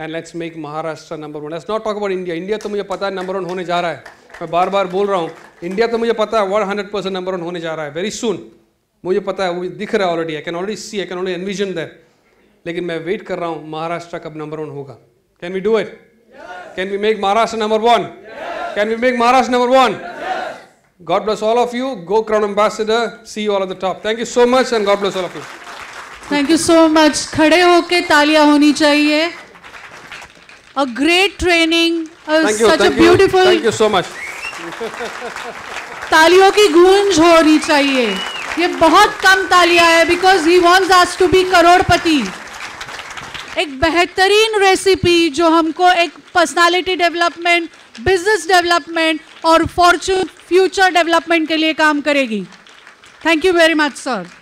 and let's make Maharashtra number one let's not talk about India India तो मुझे पता है नंबर वन होने जा रहा है मैं बार बार बोल रहा हूँ इंडिया तो मुझे पता है one hundred percent number one होने जा रहा है वेरी सुन मुझे पता है वो दिख रहा है already I can already see I can already envision that लेकिन मैं वेट कर रहा हूँ महाराष्ट्र कब नंबर वन होगा can we do it can we make Maharashtra number one can we make Maharashtra number one God bless all of you go crown ambassador see all of the top thank you so much and God bless all of you thank you so much खड़े होके तालियां होनी चाहिए a great training, a, you, such a beautiful. You, thank you so much. तालियों की गूंज होनी चाहिए ये बहुत कम तालियां है because he want us to be करोड़पति एक बेहतरीन रेसिपी जो हमको एक पर्सनालिटी डेवलपमेंट बिजनेस डेवलपमेंट और फॉर्चून फ्यूचर डेवलपमेंट के लिए काम करेगी thank you very much sir